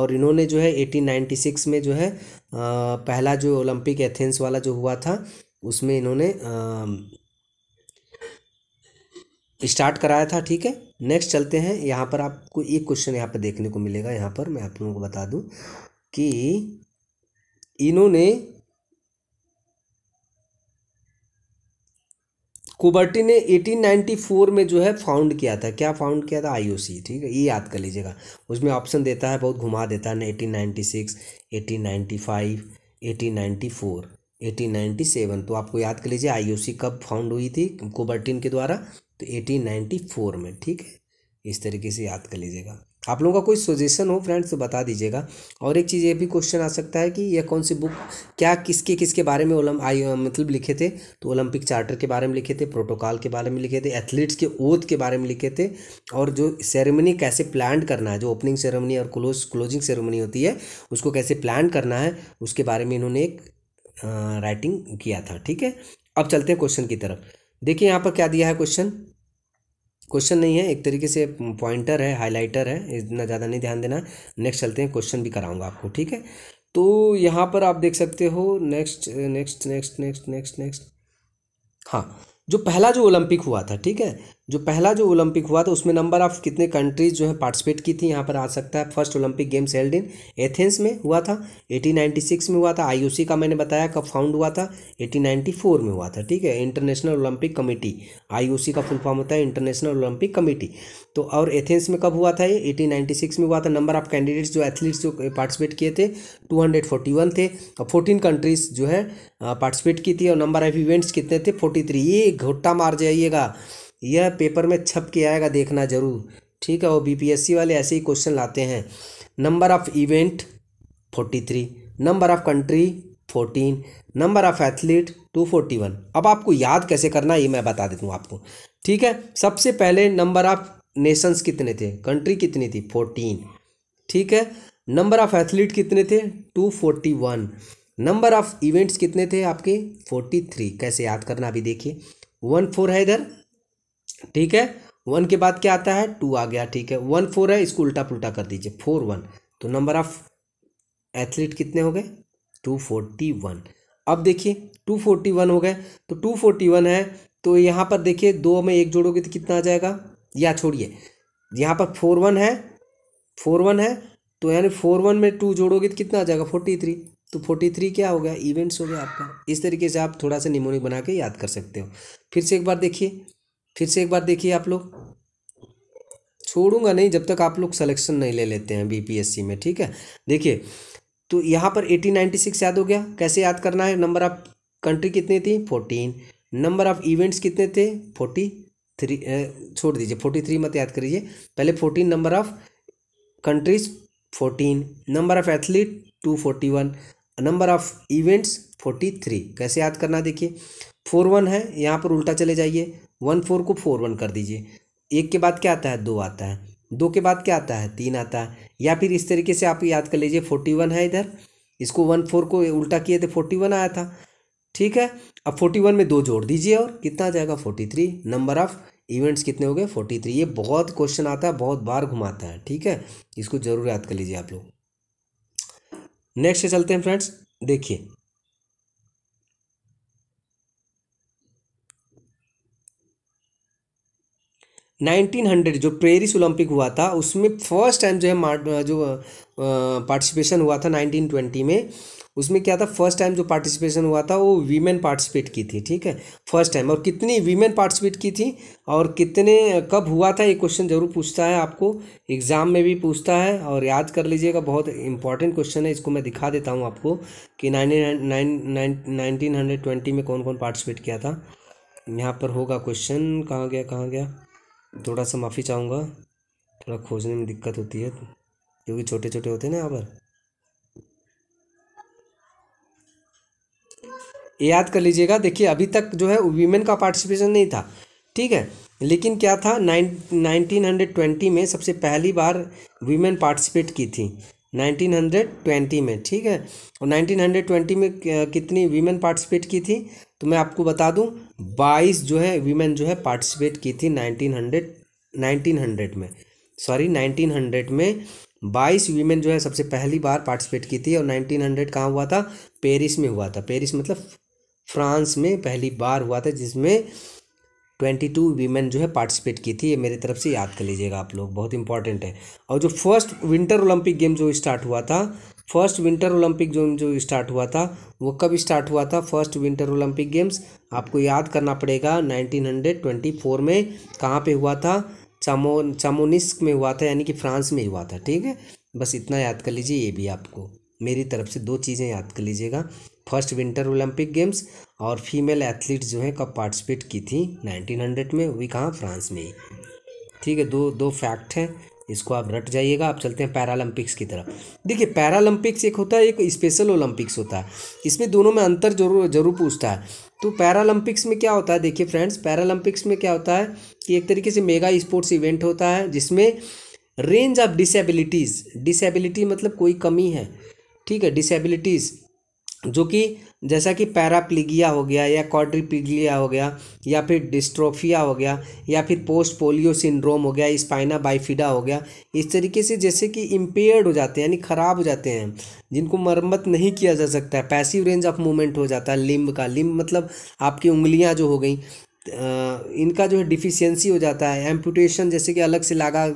और इन्होंने जो है 1896 में जो है पहला जो ओलंपिक एथेंस वाला जो हुआ था उसमें इन्होंने स्टार्ट कराया था ठीक है नेक्स्ट चलते हैं यहाँ पर आपको एक क्वेश्चन यहाँ पर देखने को मिलेगा यहाँ पर मैं आप लोगों को बता दूँ कि इन्होंने कुबर्टी ने 1894 में जो है फाउंड किया था क्या फाउंड किया था आईओसी ठीक है ये याद कर लीजिएगा उसमें ऑप्शन देता है बहुत घुमा देता है 1896, 1895, 1894, 1897 तो आपको याद कर लीजिए आईओसी कब फाउंड हुई थी कुबर्टिन के द्वारा तो 1894 में ठीक है इस तरीके से याद कर लीजिएगा आप लोगों का कोई सजेशन हो फ्रेंड्स तो बता दीजिएगा और एक चीज़ ये भी क्वेश्चन आ सकता है कि यह कौन सी बुक क्या किसके किसके बारे में ओलम आई मतलब लिखे थे तो ओलंपिक चार्टर के बारे में लिखे थे प्रोटोकॉल के बारे में लिखे थे एथलीट्स के ओथ के बारे में लिखे थे और जो सेरेमनी कैसे प्लान करना है जो ओपनिंग सेरेमनी और क्लोज क्लोजिंग सेरेमनी होती है उसको कैसे प्लान करना है उसके बारे में इन्होंने एक राइटिंग किया था ठीक है अब चलते हैं क्वेश्चन की तरफ देखिए यहाँ पर क्या दिया है क्वेश्चन क्वेश्चन नहीं है एक तरीके से पॉइंटर है हाईलाइटर है इतना ज़्यादा नहीं ध्यान देना नेक्स्ट चलते हैं क्वेश्चन भी कराऊंगा आपको ठीक है तो यहाँ पर आप देख सकते हो next next next next next next हाँ जो पहला जो ओलंपिक हुआ था ठीक है जो पहला जो ओलंपिक हुआ था उसमें नंबर ऑफ कितने कंट्रीज जो है पार्टिसिपेट की थी यहाँ पर आ सकता है first Olympic games held in Athens में हुआ था 1896 में हुआ था आईओसी का मैंने बताया कब फाउंड हुआ था 1894 में हुआ था ठीक है इंटरनेशनल ओलंपिक कमेटी आईओसी का फुल फॉर्म होता है इंटरनेशनल ओलंपिक कमेटी तो और एथेंस में कब हुआ था ये एटीन में हुआ था नंबर ऑफ कैंडिडेट्स जो एथलीट्स जो पार्टिसिपेट किए थे टू थे और फोर्टीन कंट्रीज जो है पार्टिसिपेट की थी और नंबर ऑफ इवेंट्स कितने थे फोर्टी ये घोटा मार जाइएगा यह पेपर में छप के आएगा देखना ज़रूर ठीक है वो बीपीएससी वाले ऐसे ही क्वेश्चन लाते हैं number of event forty three number of country fourteen number of athlete two forty one अब आपको याद कैसे करना ये मैं बता देता हूँ आपको ठीक है सबसे पहले नंबर ऑफ़ नेशंस कितने थे कंट्री कितनी थी फोर्टीन ठीक है नंबर ऑफ़ एथलीट कितने थे two forty one number of events कितने थे आपके फोर्टी थ्री कैसे याद करना अभी देखिए वन फोर है इधर ठीक है वन के बाद क्या आता है टू आ गया ठीक है वन फोर है इसको उल्टा पुल्टा कर दीजिए फोर वन तो नंबर ऑफ एथलीट कितने हो गए टू फोर्टी वन अब देखिए टू फोर्टी वन हो गए तो टू फोर्टी वन है तो यहाँ पर देखिए दो में एक जोड़ोगे तो कितना आ जाएगा या छोड़िए यहाँ पर फोर वन है फोर वन है तो यानी फोर वन में टू जोड़ोगे तो कितना आ जाएगा फोर्टी थ्री तो फोर्टी थ्री क्या हो गया इवेंट्स हो गया आपका इस तरीके से आप थोड़ा सा निमोनिक बना के याद कर सकते हो फिर से एक बार देखिए फिर से एक बार देखिए आप लोग छोड़ूंगा नहीं जब तक आप लोग सलेक्शन नहीं ले लेते हैं बीपीएससी में ठीक है देखिए तो यहाँ पर एटीन नाइन्टी सिक्स याद हो गया कैसे याद करना है नंबर ऑफ कंट्री कितनी थी फोर्टीन नंबर ऑफ इवेंट्स कितने थे फोर्टी थ्री छोड़ दीजिए फोर्टी थ्री मत याद करिए पहले fourteen number of countries fourteen number of athlete two forty one number of events forty three कैसे याद करना देखिए फोर वन है यहाँ पर उल्टा चले जाइए वन फोर को फोर वन कर दीजिए एक के बाद क्या आता है दो आता है दो के बाद क्या आता है तीन आता है या फिर इस तरीके से आप याद कर लीजिए फोर्टी वन है इधर इसको वन फोर को उल्टा किए थे फोर्टी वन आया था ठीक है अब फोर्टी वन में दो जोड़ दीजिए और कितना आ जाएगा forty three number of events कितने हो गए फोर्टी थ्री ये बहुत क्वेश्चन आता है बहुत बार घुमाता है ठीक है इसको ज़रूर याद कर लीजिए आप लोग नेक्स्ट चलते हैं फ्रेंड्स देखिए 1900 जो पेरिस ओलंपिक हुआ था उसमें फर्स्ट टाइम जो है जो पार्टिसिपेशन हुआ था 1920 में उसमें क्या था फर्स्ट टाइम जो पार्टिसिपेशन हुआ था वो वीमेन पार्टिसिपेट की थी ठीक है फर्स्ट टाइम और कितनी वीमेन पार्टिसिपेट की थी और कितने कब हुआ था ये क्वेश्चन जरूर पूछता है आपको एग्ज़ाम में भी पूछता है और याद कर लीजिएगा बहुत इंपॉर्टेंट क्वेश्चन है इसको मैं दिखा देता हूँ आपको कि nineteen nine nineteen hundred twenty में कौन कौन पार्टिसिपेट किया था यहाँ पर होगा क्वेश्चन कहाँ गया कहाँ गया थोड़ा सा माफ़ी चाहूँगा थोड़ा खोजने में दिक्कत होती है क्योंकि छोटे छोटे होते हैं ना यहाँ पर याद कर लीजिएगा देखिए अभी तक जो है वीमेन का पार्टिसिपेशन नहीं था ठीक है लेकिन क्या था नाइन नाइनटीन हंड्रेड ट्वेंटी में सबसे पहली बार वीमेन पार्टिसिपेट की थी 1920 में ठीक है और 1920 में कितनी वीमेन पार्टिसिपेट की थी तो मैं आपको बता दूं 22 जो है वीमेन जो है पार्टिसिपेट की थी 1900 1900 में सॉरी 1900 में 22 वीमेन जो है सबसे पहली बार पार्टिसिपेट की थी और 1900 कहाँ हुआ था पेरिस में हुआ था पेरिस मतलब फ्रांस में पहली बार हुआ था जिसमें ट्वेंटी टू वीमेन जो है पार्टिसिपेट की थी ये मेरी तरफ से याद कर लीजिएगा आप लोग बहुत इंपॉर्टेंट है और जो फर्स्ट विंटर ओलंपिक गेम जो स्टार्ट हुआ था फर्स्ट विंटर ओलंपिक जो जो स्टार्ट हुआ था वो कब स्टार्ट हुआ था फर्स्ट विंटर ओलंपिक गेम्स आपको याद करना पड़ेगा 1924 में कहाँ पे हुआ था चामो चामोनिस्क में हुआ था यानी कि फ्रांस में हुआ था ठीक है बस इतना याद कर लीजिए ये भी आपको मेरी तरफ से दो चीज़ें याद कर लीजिएगा फर्स्ट विंटर ओलंपिक गेम्स और फीमेल एथलीट जो है कब पार्टिसिपेट की थी 1900 में वही कहाँ फ्रांस में ठीक है दो दो फैक्ट हैं इसको आप रट जाइएगा आप चलते हैं पैरालंपिक्स की तरफ देखिए पैरालंपिक्स एक होता है एक स्पेशल ओलंपिक्स होता है इसमें दोनों में अंतर जरूर जरूर पूछता है तो पैरालंपिक्स में क्या होता है देखिए फ्रेंड्स पैरालंपिक्स में क्या होता है कि एक तरीके से मेगा स्पोर्ट्स इवेंट होता है जिसमें रेंज ऑफ डिसेबिलिटीज़ डिसेबिलिटी मतलब कोई कमी है ठीक है डिसेबिलिटीज़ जो कि जैसा कि पैराप्लीगिया हो गया या कॉड्रीप्लीगिया हो गया या फिर डिस्ट्रोफिया हो गया या फिर पोस्ट पोलियो सिंड्रोम हो गया स्पाइना बाइफिडा हो गया इस तरीके से जैसे कि इम्पेयर्ड हो जाते हैं यानी ख़राब हो जाते हैं जिनको मरम्मत नहीं किया जा सकता है पैसिव रेंज ऑफ मूवमेंट हो जाता है लिम्ब का लिम्ब मतलब आपकी उंगलियाँ जो हो गई इनका जो है डिफिशियंसी हो जाता है एम्पूटेशन जैसे कि अलग से लगा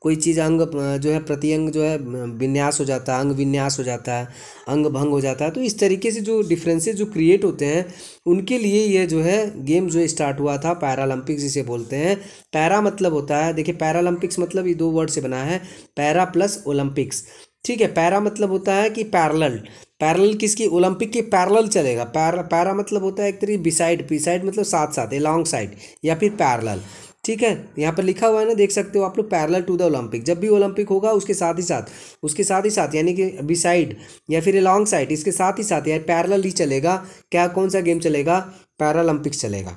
कोई चीज़ अंग जो है प्रतिअंग जो है विन्यास हो जाता है अंग विन्यास हो जाता है अंग भंग हो जाता है तो इस तरीके से जो डिफरेंसेस जो क्रिएट होते हैं उनके लिए ये जो है गेम जो स्टार्ट हुआ था पैरालंपिक्स जिसे बोलते हैं पैरा मतलब होता है देखिए पैरालंपिक्स मतलब ये दो वर्ड से बना है पैरा प्लस ओलंपिक्स ठीक है पैरा मतलब होता है कि पैरल पैरल किसकी ओलंपिक के पैरल चलेगा पैर पैरा मतलब होता है एक तरीके बिसाइड बिसाइड मतलब साथ साथ लॉन्ग साइड या फिर पैरल ठीक है यहाँ पर लिखा हुआ है ना देख सकते हो आप लोग पैरल टू द ओलंपिक जब भी ओलंपिक होगा उसके साथ ही साथ उसके साथ ही साथ यानी कि बिसाइड या फिर लॉन्ग साइड इसके साथ ही साथ यार पैरल ही चलेगा क्या कौन सा गेम चलेगा पैरालंपिक्स चलेगा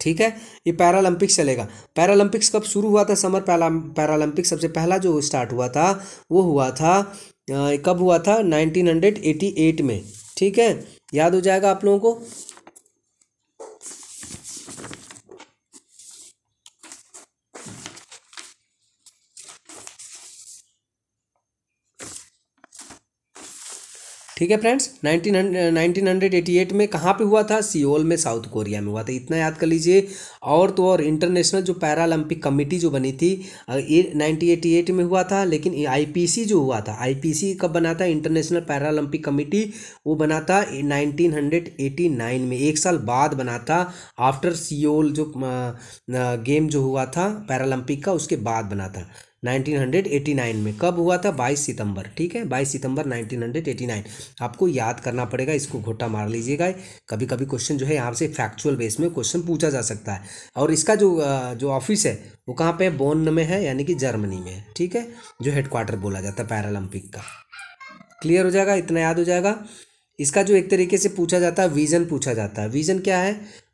ठीक है ये पैरालंपिक्स चलेगा पैरालंपिक्स कब शुरू हुआ था समर पैरालंपिक्स सबसे पहला जो स्टार्ट हुआ था वो हुआ था कब हुआ था 1988 में ठीक है याद हो जाएगा आप लोगों को ठीक है फ्रेंड्स 1988 uh, में कहाँ पे हुआ था सियोल में साउथ कोरिया में हुआ था इतना याद कर लीजिए और तो और इंटरनेशनल जो पैरालंपिक कमेटी जो बनी थी ये 1988 में हुआ था लेकिन आईपीसी जो हुआ था आईपीसी कब बना था इंटरनेशनल पैरालंपिक कमेटी वो बना था 1989 में एक साल बाद बना था आफ्टर सियोल जो गेम जो हुआ था पैरालंपिक का उसके बाद बना था 1989 में कब हुआ था 22 सितंबर ठीक है 22 सितंबर 1989 आपको याद करना पड़ेगा इसको घोटा मार लीजिएगा कभी कभी क्वेश्चन जो है यहाँ से फैक्चुअल बेस में क्वेश्चन पूछा जा सकता है और इसका जो जो ऑफिस है वो कहाँ पे बोन में है यानी कि जर्मनी में है ठीक है जो हेडक्वार्टर बोला जाता है पैरालंपिक का क्लियर हो जाएगा इतना याद हो जाएगा इसका जो एक तरीके से पूछा जाता है विज़न पूछा जाता है विज़न क्या है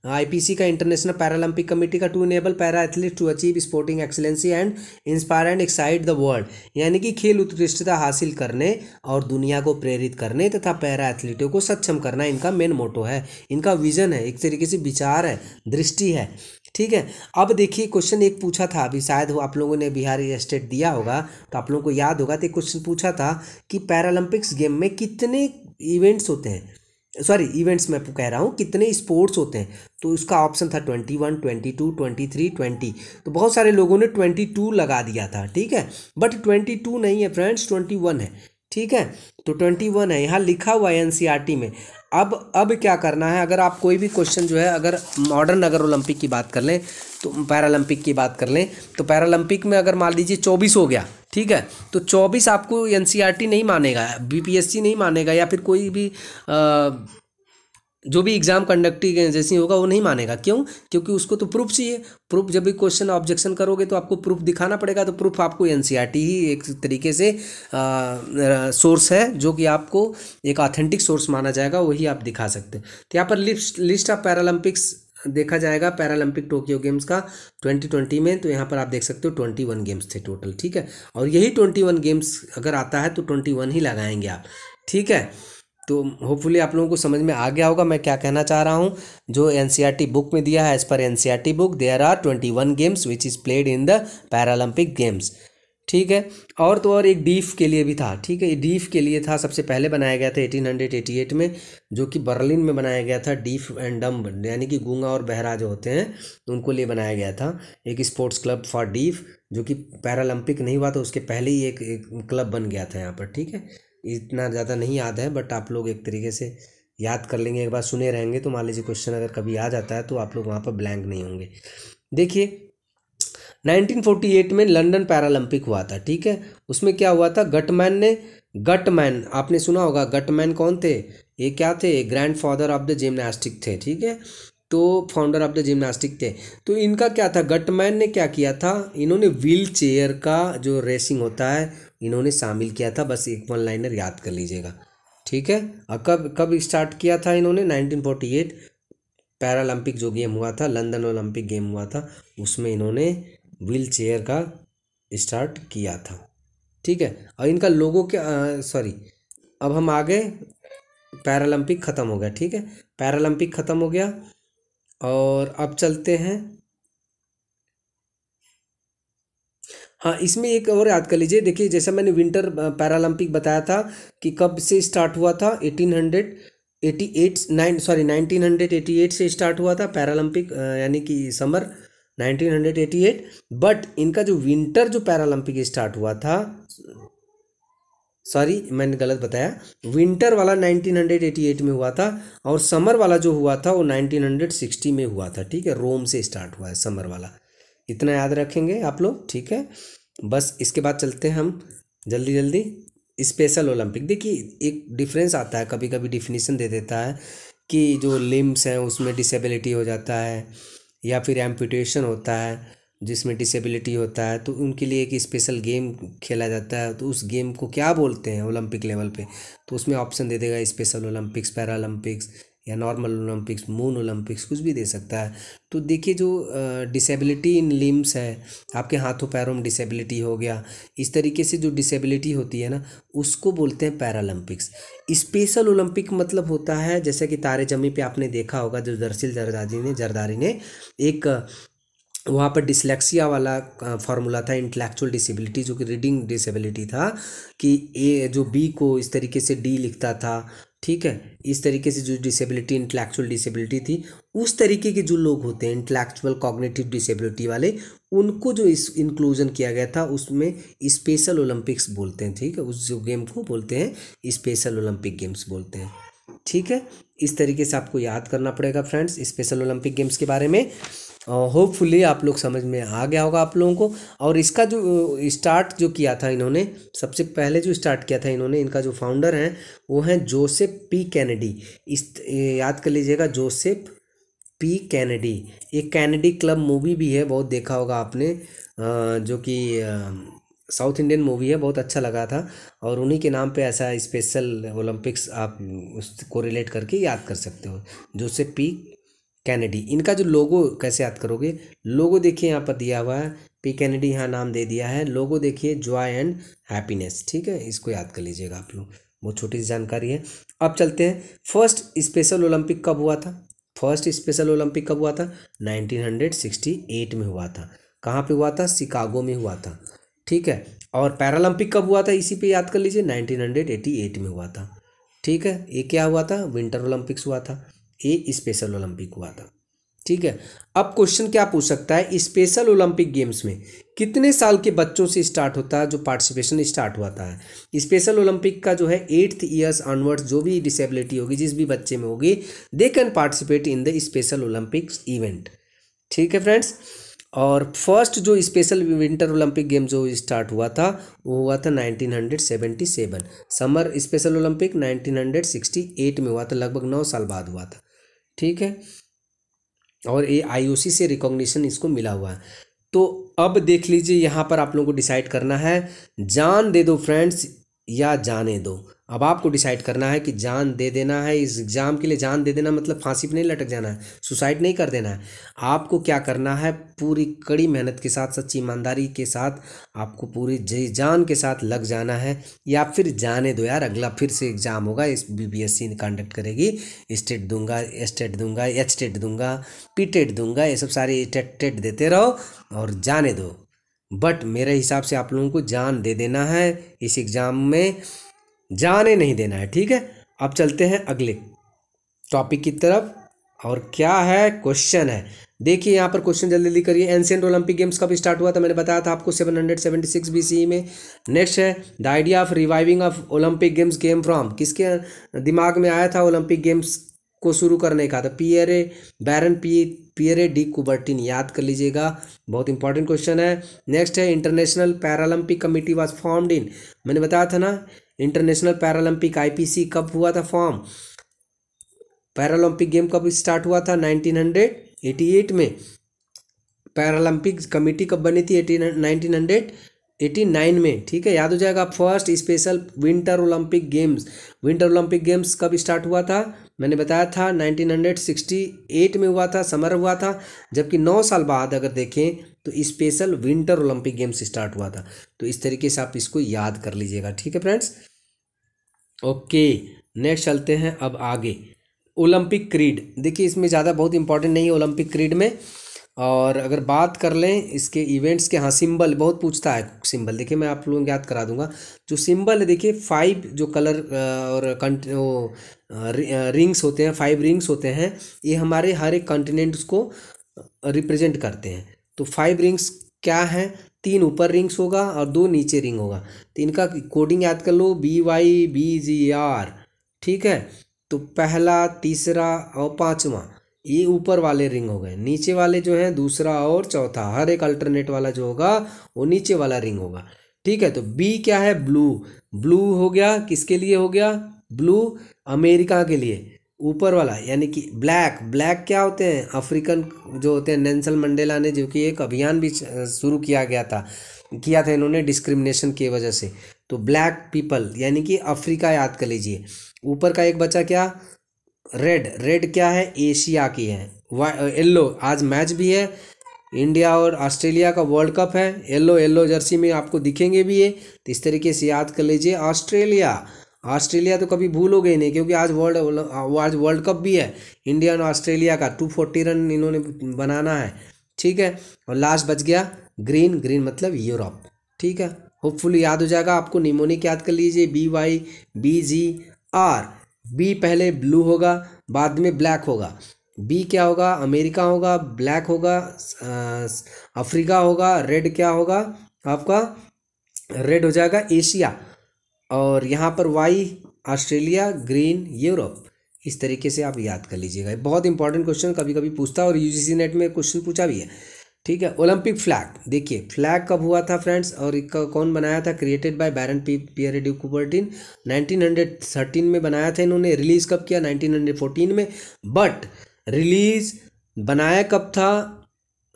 आईपीसी का इंटरनेशनल पैरालंपिक कमेटी का to enable para athlete to achieve sporting excellency and inspire and excite the world यानी कि खेल उत्कृष्टता हासिल करने और दुनिया को प्रेरित करने तथा पैरा एथलीटों को सक्षम करना इनका मेन मोटो है इनका विजन है एक तरीके से विचार है दृष्टि है ठीक है अब देखिए क्वेश्चन एक पूछा था अभी शायद आप लोगों ने बिहार स्टेट दिया होगा तो आप लोगों को याद होगा तो एक क्वेश्चन पूछा था कि पैरालंपिक्स गेम में कितने इवेंट्स होते हैं सॉरी इवेंट्स मैं कह रहा हूँ कितने स्पोर्ट्स होते हैं तो उसका ऑप्शन था twenty one twenty two twenty three twenty तो बहुत सारे लोगों ने ट्वेंटी टू लगा दिया था ठीक है बट ट्वेंटी टू नहीं है फ्रेंड्स ट्वेंटी वन है ठीक है तो ट्वेंटी वन है यहाँ लिखा हुआ है एनसीईआरटी e में अब अब क्या करना है अगर आप कोई भी क्वेश्चन जो है अगर मॉडर्न अगर ओलंपिक की बात कर लें तो पैरालंपिक की बात कर लें तो पैरालंपिक में अगर मान लीजिए चौबीस हो गया ठीक है तो चौबीस आपको एन e नहीं मानेगा बीपीएससी नहीं मानेगा या फिर कोई भी आ, जो भी एग्ज़ाम कंडक्टिंग जैसी होगा वो नहीं मानेगा क्यों क्योंकि उसको तो प्रूफ चाहिए प्रूफ जब भी क्वेश्चन ऑब्जेक्शन करोगे तो आपको प्रूफ दिखाना पड़ेगा तो प्रूफ आपको एन e ही एक तरीके से सोर्स है जो कि आपको एक ऑथेंटिक सोर्स माना जाएगा वही आप दिखा सकते हैं तो यहाँ पर लिस्ट लिस्ट ऑफ पैरालंपिक्स देखा जाएगा पैरालंपिक टोक्यो गेम्स का 2020 में तो यहाँ पर आप देख सकते हो 21 गेम्स थे टोटल ठीक है और यही 21 गेम्स अगर आता है तो 21 ही लगाएंगे आप ठीक है तो होपफुली आप लोगों को समझ में आ गया होगा मैं क्या कहना चाह रहा हूँ जो एन बुक e में दिया है as per an book there are twenty one games which is played in the Paralympic games ठीक है और तो और एक डीफ के लिए भी था ठीक है डीफ के लिए था सबसे पहले बनाया गया था 1888 में जो कि बर्लिन में बनाया गया था डीफ एंड डम्ब यानी कि गूंगा और बहरा जो होते हैं उनको लिए बनाया गया था एक स्पोर्ट्स क्लब फॉर डीफ जो कि पैरालंपिक नहीं हुआ था उसके पहले ही एक, एक क्लब बन गया था यहाँ पर ठीक है इतना ज़्यादा नहीं याद है बट आप लोग एक तरीके से याद कर लेंगे एक बार सुने रहेंगे तो मान लीजिए क्वेश्चन अगर कभी आ जाता है तो आप लोग वहाँ पर ब्लैंक नहीं होंगे देखिए 1948 में लंदन पैरालंपिक हुआ था ठीक है उसमें क्या हुआ था गटमैन ने गटमैन आपने सुना होगा गटमैन कौन थे ये क्या थे grand father of the gymnastic थे ठीक है तो फाउंडर ऑफ द जिम्नास्टिक थे तो इनका क्या था गटमैन ने क्या किया था इन्होंने व्हील चेयर का जो रेसिंग होता है इन्होंने शामिल किया था बस एक वन लाइनर याद कर लीजिएगा ठीक है और कब कब स्टार्ट किया था इन्होंने 1948 पैरालंपिक जो गेम हुआ था लंदन ओलंपिक गेम हुआ था उसमें इन्होंने व्हील चेयर का स्टार्ट किया था ठीक है और इनका लोगों के सॉरी अब हम आगे पैरालंपिक ख़त्म हो गया ठीक है पैरालंपिक ख़त्म हो गया और अब चलते हैं हाँ इसमें एक और याद कर लीजिए देखिए जैसा मैंने विंटर पैरालंपिक बताया था कि कब से स्टार्ट हुआ था eighteen hundred eighty eight nine sorry nineteen hundred eighty eight से स्टार्ट हुआ था पैरालंपिक यानी कि समर 1988 बट इनका जो विंटर जो पैरालंपिक स्टार्ट हुआ था सॉरी मैंने गलत बताया विंटर वाला 1988 में हुआ था और समर वाला जो हुआ था वो 1960 में हुआ था ठीक है रोम से स्टार्ट हुआ है समर वाला इतना याद रखेंगे आप लोग ठीक है बस इसके बाद चलते हैं हम जल्दी जल्दी स्पेशल ओलंपिक देखिए एक डिफरेंस आता है कभी कभी डिफिनीसन दे देता है कि जो लिम्स हैं उसमें डिसेबिलिटी हो जाता है या फिर एम्पूटेशन होता है जिसमें डिसेबिलिटी होता है तो उनके लिए एक स्पेशल गेम खेला जाता है तो उस गेम को क्या बोलते हैं ओलंपिक लेवल पे तो उसमें ऑप्शन दे देगा स्पेशल ओलंपिक्स पैरालंपिक्स या नॉर्मल ओलंपिक्स मून ओलंपिक्स कुछ भी दे सकता है तो देखिए जो डिसेबिलिटी इन लिम्स है आपके हाथों पैरों में डिसेबिलिटी हो गया इस तरीके से जो डिसेबिलिटी होती है ना उसको बोलते हैं पैरालंपिक्स स्पेशल ओलंपिक मतलब होता है जैसे कि तारे जमी पे आपने देखा होगा जो दरसिल जरदारी ने जरदारी ने एक वहाँ पर डिसलेक्सिया वाला फार्मूला था इंटेलेक्चुअल डिसेबिलिटी जो कि रीडिंग डिसेबिलिटी था कि ए जो बी को इस तरीके से डी लिखता था ठीक है इस तरीके से जो डिसेबिलिटी इंटलेक्चुअल डिसेबिलिटी थी उस तरीके के जो लोग होते हैं इंटलेक्चुअल कॉग्नेटिव डिसेबिलिटी वाले उनको जो इस इंक्लूजन किया गया था उसमें स्पेशल ओलंपिक्स बोलते हैं ठीक है उस जो गेम को बोलते हैं स्पेशल ओलंपिक गेम्स बोलते हैं ठीक है इस तरीके से आपको याद करना पड़ेगा फ्रेंड्स स्पेशल ओलंपिक गेम्स के बारे में होपफुली आप लोग समझ में आ गया होगा आप लोगों को और इसका जो स्टार्ट जो किया था इन्होंने सबसे पहले जो स्टार्ट किया था इन्होंने इनका जो फाउंडर हैं वो हैं जोसेफ पी कैनेडी इस याद कर लीजिएगा जोसेफ पी कैनेडी ये कैनेडी क्लब मूवी भी है बहुत देखा होगा आपने जो कि साउथ इंडियन मूवी है बहुत अच्छा लगा था और उन्हीं के नाम पे ऐसा स्पेशल ओलंपिक्स आप उसको रिलेट करके याद कर सकते हो जोसेफ पी कैनेडी इनका जो लोगो कैसे याद करोगे लोगो देखिए यहाँ पर दिया हुआ है पी कैनेडी यहाँ नाम दे दिया है लोगो देखिए जॉय एंड हैप्पीनेस ठीक है इसको याद कर लीजिएगा आप लोग बहुत छोटी सी जानकारी है अब चलते हैं फर्स्ट स्पेशल ओलंपिक कब हुआ था फर्स्ट स्पेशल ओलंपिक कब हुआ था 1968 में हुआ था कहाँ पे हुआ था शिकागो में हुआ था ठीक है और पैरालंपिक कब हुआ था इसी पे याद कर लीजिए 1988 में हुआ था ठीक है ये क्या हुआ था विंटर ओलंपिक्स हुआ था ये स्पेशल ओलंपिक हुआ था ठीक है अब क्वेश्चन क्या पूछ सकता है स्पेशल ओलंपिक गेम्स में कितने साल के बच्चों से स्टार्ट होता है जो पार्टिसिपेशन स्टार्ट हुआ था स्पेशल ओलंपिक का जो है एट्थ ईयर्स ऑनवर्ड्स जो भी डिसेबिलिटी होगी जिस भी बच्चे में होगी they can participate in the special Olympics event ठीक है फ्रेंड्स और फर्स्ट जो स्पेशल विंटर ओलंपिक गेम जो स्टार्ट हुआ था वो हुआ था 1977 समर स्पेशल ओलंपिक 1968 में हुआ था लगभग नौ साल बाद हुआ था ठीक है और ये आईओसी से रिकॉग्निशन इसको मिला हुआ है तो अब देख लीजिए यहाँ पर आप लोगों को डिसाइड करना है जान दे दो फ्रेंड्स या जाने दो अब आपको डिसाइड करना है कि जान दे देना है इस एग्ज़ाम के लिए जान दे देना मतलब फांसी पर नहीं लटक जाना है सुसाइड नहीं कर देना है आपको क्या करना है पूरी कड़ी मेहनत के साथ सच्ची ईमानदारी के साथ आपको पूरी जी जान के साथ लग जाना है या फिर जाने दो यार अगला फिर से एग्ज़ाम होगा इस B B S C conduct करेगी स्टेट दूंगा एस्टेट दूंगा एच टेट दूंगा पी टेट दूंगा ये सब सारे टेट टेट देते रहो और जाने दो बट मेरे हिसाब से आप लोगों को जान दे देना है इस एग्ज़ाम में जाने नहीं देना है ठीक है अब चलते हैं अगले टॉपिक की तरफ और क्या है क्वेश्चन है देखिए यहाँ पर क्वेश्चन जल्दी जल्दी करिए एंशियंट ओलंपिक गेम्स कब स्टार्ट हुआ था मैंने बताया था आपको 776 बीसी e में नेक्स्ट है the idea of reviving of Olympic games game from किसके दिमाग में आया था ओलंपिक गेम्स को शुरू करने का तो a baron P A D Coubertin याद कर लीजिएगा बहुत इंपॉर्टेंट क्वेश्चन है नेक्स्ट है international Paralympic committee was formed in मैंने बताया था ना इंटरनेशनल पैरालंपिक आईपीसी कब हुआ था फॉर्म पैरालंपिक गेम कब स्टार्ट हुआ था 1988 में पैरालंपिक कमेटी कब बनी थी एटी 1989 में ठीक है याद हो जाएगा first special winter Olympic games winter Olympic games कब स्टार्ट हुआ था मैंने बताया था 1968 में हुआ था समर हुआ था जबकि नौ साल बाद अगर देखें तो special winter Olympic games start हुआ था तो इस तरीके से आप इसको याद कर लीजिएगा ठीक है फ्रेंड्स ओके नेक्स्ट चलते हैं अब आगे ओलंपिक क्रीड देखिए इसमें ज़्यादा बहुत इंपॉर्टेंट नहीं है ओलंपिक क्रीड में और अगर बात कर लें इसके इवेंट्स के हाँ सिंबल बहुत पूछता है सिंबल देखिए मैं आप लोगों को याद करा दूंगा जो सिंबल है देखिए फाइव जो कलर और कंट वो रिंग्स होते हैं फाइव रिंग्स होते हैं ये हमारे हर एक कंटिनेंट्स को रिप्रेजेंट करते हैं तो फाइव रिंग्स क्या हैं तीन ऊपर रिंग्स होगा और दो नीचे रिंग होगा तो इनका कोडिंग याद कर लो B Y B G R ठीक है तो पहला तीसरा और पाँचवा ये ऊपर वाले रिंग हो गए नीचे वाले जो हैं दूसरा और चौथा हर एक अल्टरनेट वाला जो होगा वो नीचे वाला रिंग होगा ठीक है तो बी क्या है ब्लू ब्लू हो गया किसके लिए हो गया ब्लू अमेरिका के लिए ऊपर वाला यानी कि ब्लैक ब्लैक क्या होते हैं अफ्रीकन जो होते हैं नेंसल मंडेला ने जो कि एक अभियान भी शुरू किया गया था किया था इन्होंने डिस्क्रिमिनेशन की वजह से तो ब्लैक पीपल यानी कि अफ्रीका याद कर लीजिए ऊपर का एक बचा क्या रेड रेड क्या है एशिया की है येल्लो uh, आज मैच भी है इंडिया और ऑस्ट्रेलिया का वर्ल्ड कप है येल्लो येल्लो जर्सी में आपको दिखेंगे भी ये तो इस तरीके से याद कर लीजिए ऑस्ट्रेलिया ऑस्ट्रेलिया तो कभी भूलोगे ही नहीं क्योंकि आज वर्ल्ड uh, आज वर्ल्ड कप भी है इंडिया और ऑस्ट्रेलिया का टू फोर्टी रन इन्होंने बनाना है ठीक है और लास्ट बच गया ग्रीन ग्रीन मतलब यूरोप ठीक है होपफुली याद हो जाएगा आपको निमोनिक याद कर लीजिए B Y B G R B पहले ब्लू होगा बाद में ब्लैक होगा बी क्या होगा अमेरिका होगा ब्लैक होगा अफ्रीका होगा रेड क्या होगा आपका रेड हो जाएगा एशिया और यहाँ पर वाई ऑस्ट्रेलिया ग्रीन यूरोप इस तरीके से आप याद कर लीजिएगा बहुत इंपॉर्टेंट क्वेश्चन कभी कभी पूछता है और यूजीसी नेट में क्वेश्चन पूछा भी है ठीक है ओलंपिक फ्लैग देखिए फ्लैग कब हुआ था फ्रेंड्स और कौन बनाया था created by baron P Pierre de 1913 में बनाया था इन्होंने रिलीज़ कब किया 1914 में बट रिलीज़ बनाया कब था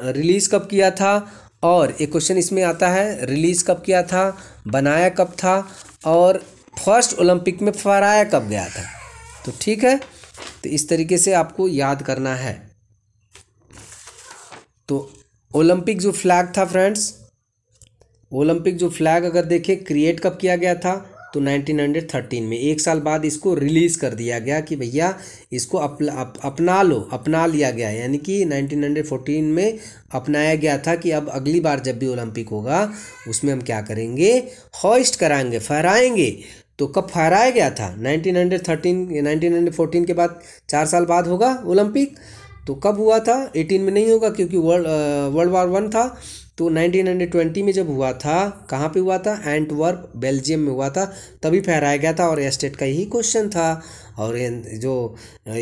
रिलीज़ कब किया था और एक क्वेश्चन इसमें आता है रिलीज़ कब किया था बनाया कब था और फर्स्ट ओलंपिक में फहराया कब गया था तो ठीक है तो इस तरीके से आपको याद करना है तो ओलंपिक जो फ्लैग था फ्रेंड्स ओलंपिक जो फ्लैग अगर देखें क्रिएट कब किया गया था तो 1913 में एक साल बाद इसको रिलीज़ कर दिया गया कि भैया इसको अप, अप, अपना लो अपना लिया गया यानी कि 1914 में अपनाया गया था कि अब अगली बार जब भी ओलंपिक होगा उसमें हम क्या करेंगे हॉइस्ट कराएंगे फहराएंगे तो कब फहराया गया था 1913 1914 के बाद चार साल बाद होगा ओलंपिक तो कब हुआ था 18 में नहीं होगा क्योंकि वर्ल्ड वर्ल्ड वार वन था तो 1920 में जब हुआ था कहाँ पे हुआ था एंटवर्प बेल्जियम में हुआ था तभी फहराया गया था और एस्टेट का यही क्वेश्चन था और जो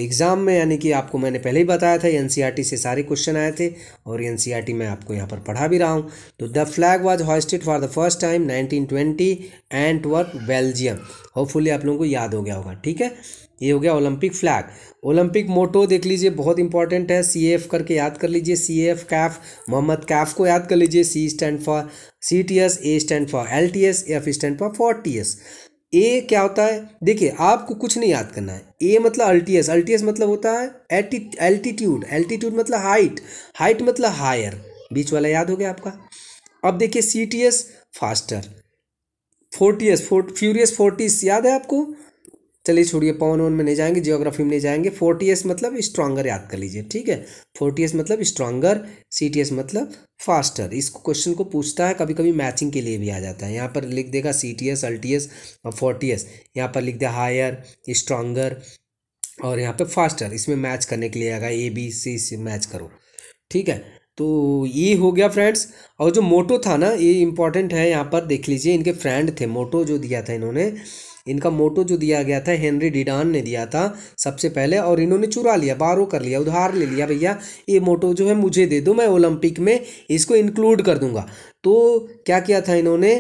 एग्ज़ाम में यानी कि आपको मैंने पहले ही बताया था एन से सारे क्वेश्चन आए थे और एन मैं आपको यहाँ पर पढ़ा भी रहा हूँ तो the flag was hoisted for the first time nineteen twenty Antwerp Belgium hopefully आप लोगों को याद हो गया होगा ठीक है ये हो गया ओलंपिक फ्लैग ओलंपिक मोटो देख लीजिए बहुत इंपॉर्टेंट है सी एफ करके याद कर लीजिए सी एफ कैफ मोहम्मद कैफ को याद कर लीजिए C stand for C T S A stand for L T S F stand for for T S A क्या होता है देखिए आपको कुछ नहीं याद करना है ए मतलब अल्टीएस अल्टीएस मतलब होता है एल्टीट्यूड एल्टीट्यूड मतलब हाइट हाइट मतलब हायर बीच वाला याद हो गया आपका अब देखिए C T S faster forty S fort furious fortius याद है आपको चलिए छोड़िए पवन वन में नहीं जाएंगे जियोग्राफी में नहीं जाएंगे फोर्टी एस मतलब स्ट्रांगर याद कर लीजिए ठीक है फोर्टी एस मतलब स्ट्रांगर सी टी एस मतलब फास्टर इस क्वेश्चन को पूछता है कभी कभी मैचिंग के लिए भी आ जाता है यहाँ पर लिख देगा C T S al T S और फोर्टी एस यहाँ पर लिख दिया हायर स्ट्रांगर और यहाँ पर फास्टर इसमें मैच करने के लिए आएगा ए बी सी से मैच करो ठीक है तो ये हो गया फ्रेंड्स और जो मोटो था ना ये इम्पॉर्टेंट है यहाँ पर देख लीजिए इनके फ्रेंड थे मोटो जो दिया था इन्होंने इनका मोटो जो दिया गया था हेनरी डिडान ने दिया था सबसे पहले और इन्होंने चुरा लिया बारो कर लिया उधार ले लिया भैया ये मोटो जो है मुझे दे दो मैं ओलंपिक में इसको इंक्लूड कर दूंगा तो क्या किया था इन्होंने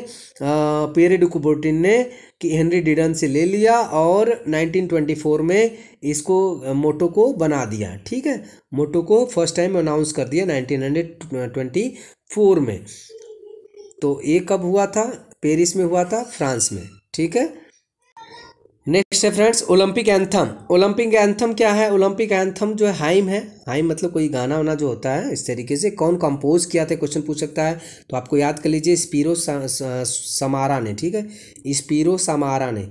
पेरे डुकुबोटिन ने कि हेनरी डिडन से ले लिया और 1924 में इसको मोटो को बना दिया ठीक है मोटो को फर्स्ट टाइम अनाउंस कर दिया 1924 में तो ये कब हुआ था पेरिस में हुआ था फ्रांस में ठीक है नेक्स्ट है friends Olympic anthem Olympic anthem क्या है ओलंपिक एंथम जो है हाइम है हाइम मतलब कोई गाना वाना जो होता है इस तरीके से कौन कंपोज किया था क्वेश्चन पूछ सकता है तो आपको याद कर लीजिए स्पीरो समारा ने ठीक है स्पीरो समारा ने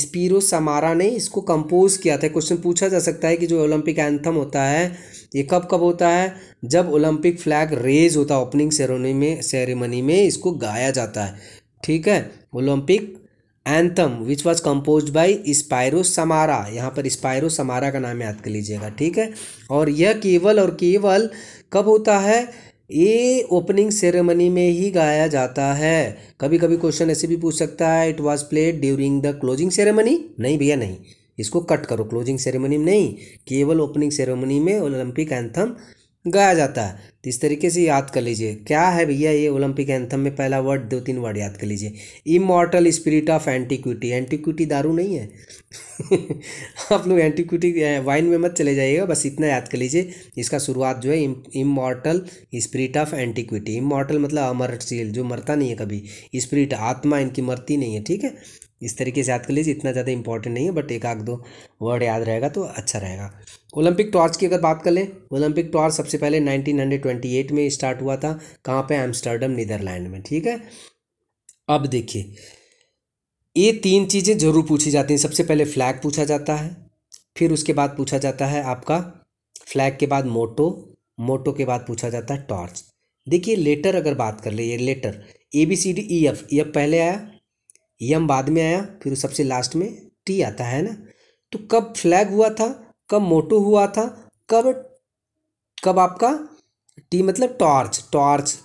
स्पीरो समारा ने इसको कंपोज किया था क्वेश्चन पूछा जा सकता है कि जो ओलंपिक एंथम होता है ये कब कब होता है जब ओलंपिक फ्लैग रेज होता है ओपनिंग सेरेमनी में सेरेमनी में इसको गाया जाता है ठीक है Olympic anthem which was compose by Spiro Samara यहाँ पर स्पायरो समारा का नाम याद कर लीजिएगा ठीक है और यह केवल और केवल कब होता है ये ओपनिंग सेरेमनी में ही गाया जाता है कभी कभी क्वेश्चन ऐसे भी पूछ सकता है it was played during the closing ceremony नहीं भैया नहीं इसको कट करो क्लोजिंग सेरेमनी में नहीं केवल ओपनिंग सेरेमनी में ओलंपिक एंथम गाया जाता है तो इस तरीके से याद कर लीजिए क्या है भैया ये ओलंपिक एंथम में पहला वर्ड दो तीन वर्ड याद कर लीजिए immortal spirit of antiquity antiquity दारू नहीं है आप लोग एंटीक्विटी वाइन में मत चले जाइएगा बस इतना याद कर लीजिए इसका शुरुआत जो है immortal spirit of antiquity immortal मतलब अमरशील जो मरता नहीं है कभी स्पिरिट आत्मा इनकी मरती नहीं है ठीक है इस तरीके से याद कर लीजिए इतना ज़्यादा इंपॉर्टेंट नहीं है बट एक आध दो वर्ड याद रहेगा तो अच्छा रहेगा ओलंपिक टॉर्च की अगर बात कर लें ओलंपिक टॉर्च सबसे पहले 1928 में स्टार्ट हुआ था कहाँ पे एम्स्टर्डम नीदरलैंड में ठीक है अब देखिए ये तीन चीज़ें जरूर पूछी जाती हैं सबसे पहले फ्लैग पूछा जाता है फिर उसके बाद पूछा जाता है आपका फ्लैग के बाद मोटो मोटो के बाद पूछा जाता है टॉर्च देखिए लेटर अगर बात कर ले ये letter A B C D E F E F पहले आया यम e, बाद में आया फिर सबसे लास्ट में टी आता है ना तो कब फ्लैग हुआ था कब मोटू हुआ था कब कब आपका टी मतलब टॉर्च टॉर्च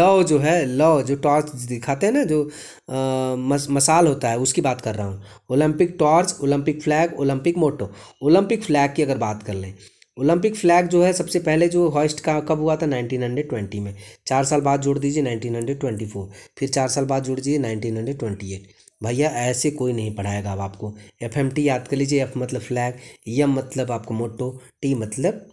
लव जो है लव जो टॉर्च दिखाते हैं ना जो आ, मस, मसाल होता है उसकी बात कर रहा हूँ Olympic torch Olympic flag Olympic motto Olympic flag की अगर बात कर लें ओलंपिक फ्लैग जो है सबसे पहले जो हॉस्ट का कब हुआ था 1920 में चार साल बाद जोड़ दीजिए 1924 फिर चार साल बाद जोड़ दीजिए 1928 भैया ऐसे कोई नहीं पढ़ाएगा अब आपको एफ एम टी याद कर लीजिए एफ मतलब फ्लैग यम मतलब आपको मोटो टी मतलब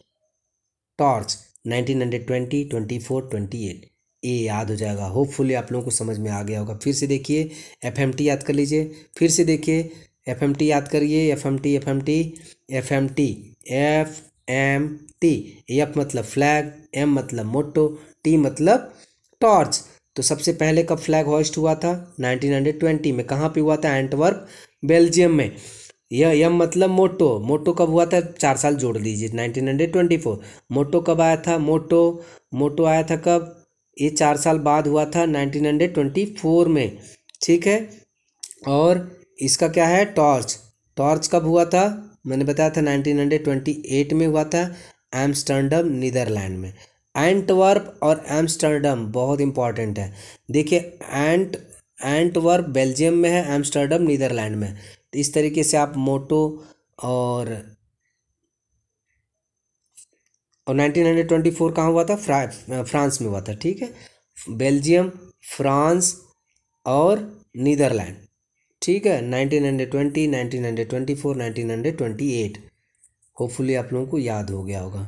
torch nineteen hundred twenty twenty four twenty eight ए याद हो जाएगा होपफुली आप लोगों को समझ में आ गया होगा फिर से देखिए एफ एम टी याद कर लीजिए फिर से देखिए एफ एम टी याद करिए F M T F M T F M T F M T F मतलब फ्लैग एम मतलब मोटो टी मतलब टॉर्च तो सबसे पहले कब फ्लैग हॉस्ट हुआ था 1920 में कहाँ पे हुआ था एंटवर्प बेल्जियम में यह यम मतलब मोटो मोटो कब हुआ था चार साल जोड़ लीजिए 1924 मोटो कब आया था मोटो मोटो आया था कब ये चार साल बाद हुआ था 1924 में ठीक है और इसका क्या है टॉर्च टॉर्च कब हुआ था मैंने बताया था 1928 में हुआ था एम्स्टर्डम नीदरलैंड में एंटवर्प और एम्स्टर्डम बहुत इंपॉर्टेंट है देखिए एंट एंटवर्प बेल्जियम में है एम्स्टर्डम नीदरलैंड में तो इस तरीके से आप मोटो और और 1924 कहाँ हुआ था फ्रा, फ्रांस में हुआ था ठीक है बेल्जियम फ्रांस और नीदरलैंड ठीक है 1920 1924 1928 होपफुली आप लोगों को याद हो गया होगा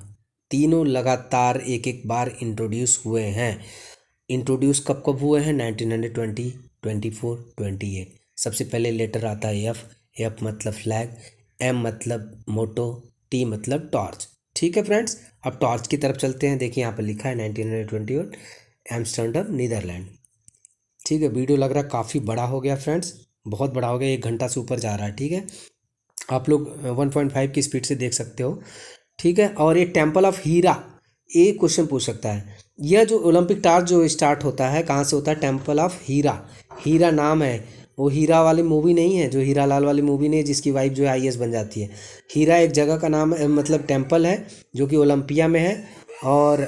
तीनों लगातार एक एक बार इंट्रोड्यूस हुए हैं इंट्रोड्यूस कब कब हुए हैं nineteen hundred twenty twenty four twenty eight सबसे पहले लेटर आता है एफ एफ मतलब फ्लैग एम मतलब मोटो टी मतलब टॉर्च ठीक है फ्रेंड्स अब टॉर्च की तरफ चलते हैं देखिए यहाँ पर लिखा है nineteen hundred twenty eight Amsterdam Netherland ठीक है वीडियो लग रहा है काफ़ी बड़ा हो गया फ्रेंड्स बहुत बड़ा हो गया एक घंटा से ऊपर जा रहा है ठीक है आप लोग वन पॉइंट फाइव की स्पीड से देख सकते हो ठीक है और ये टेम्पल ऑफ हीरा ये क्वेश्चन पूछ सकता है यह जो ओलंपिक टार्च जो स्टार्ट होता है कहाँ से होता है टेम्पल ऑफ हीरा हीरा नाम है वो हीरा वाली मूवी नहीं है जो हीरा लाल वाली मूवी नहीं है जिसकी वाइफ जो है आई बन जाती है हीरा एक जगह का नाम है मतलब टेम्पल है जो कि ओलंपिया में है और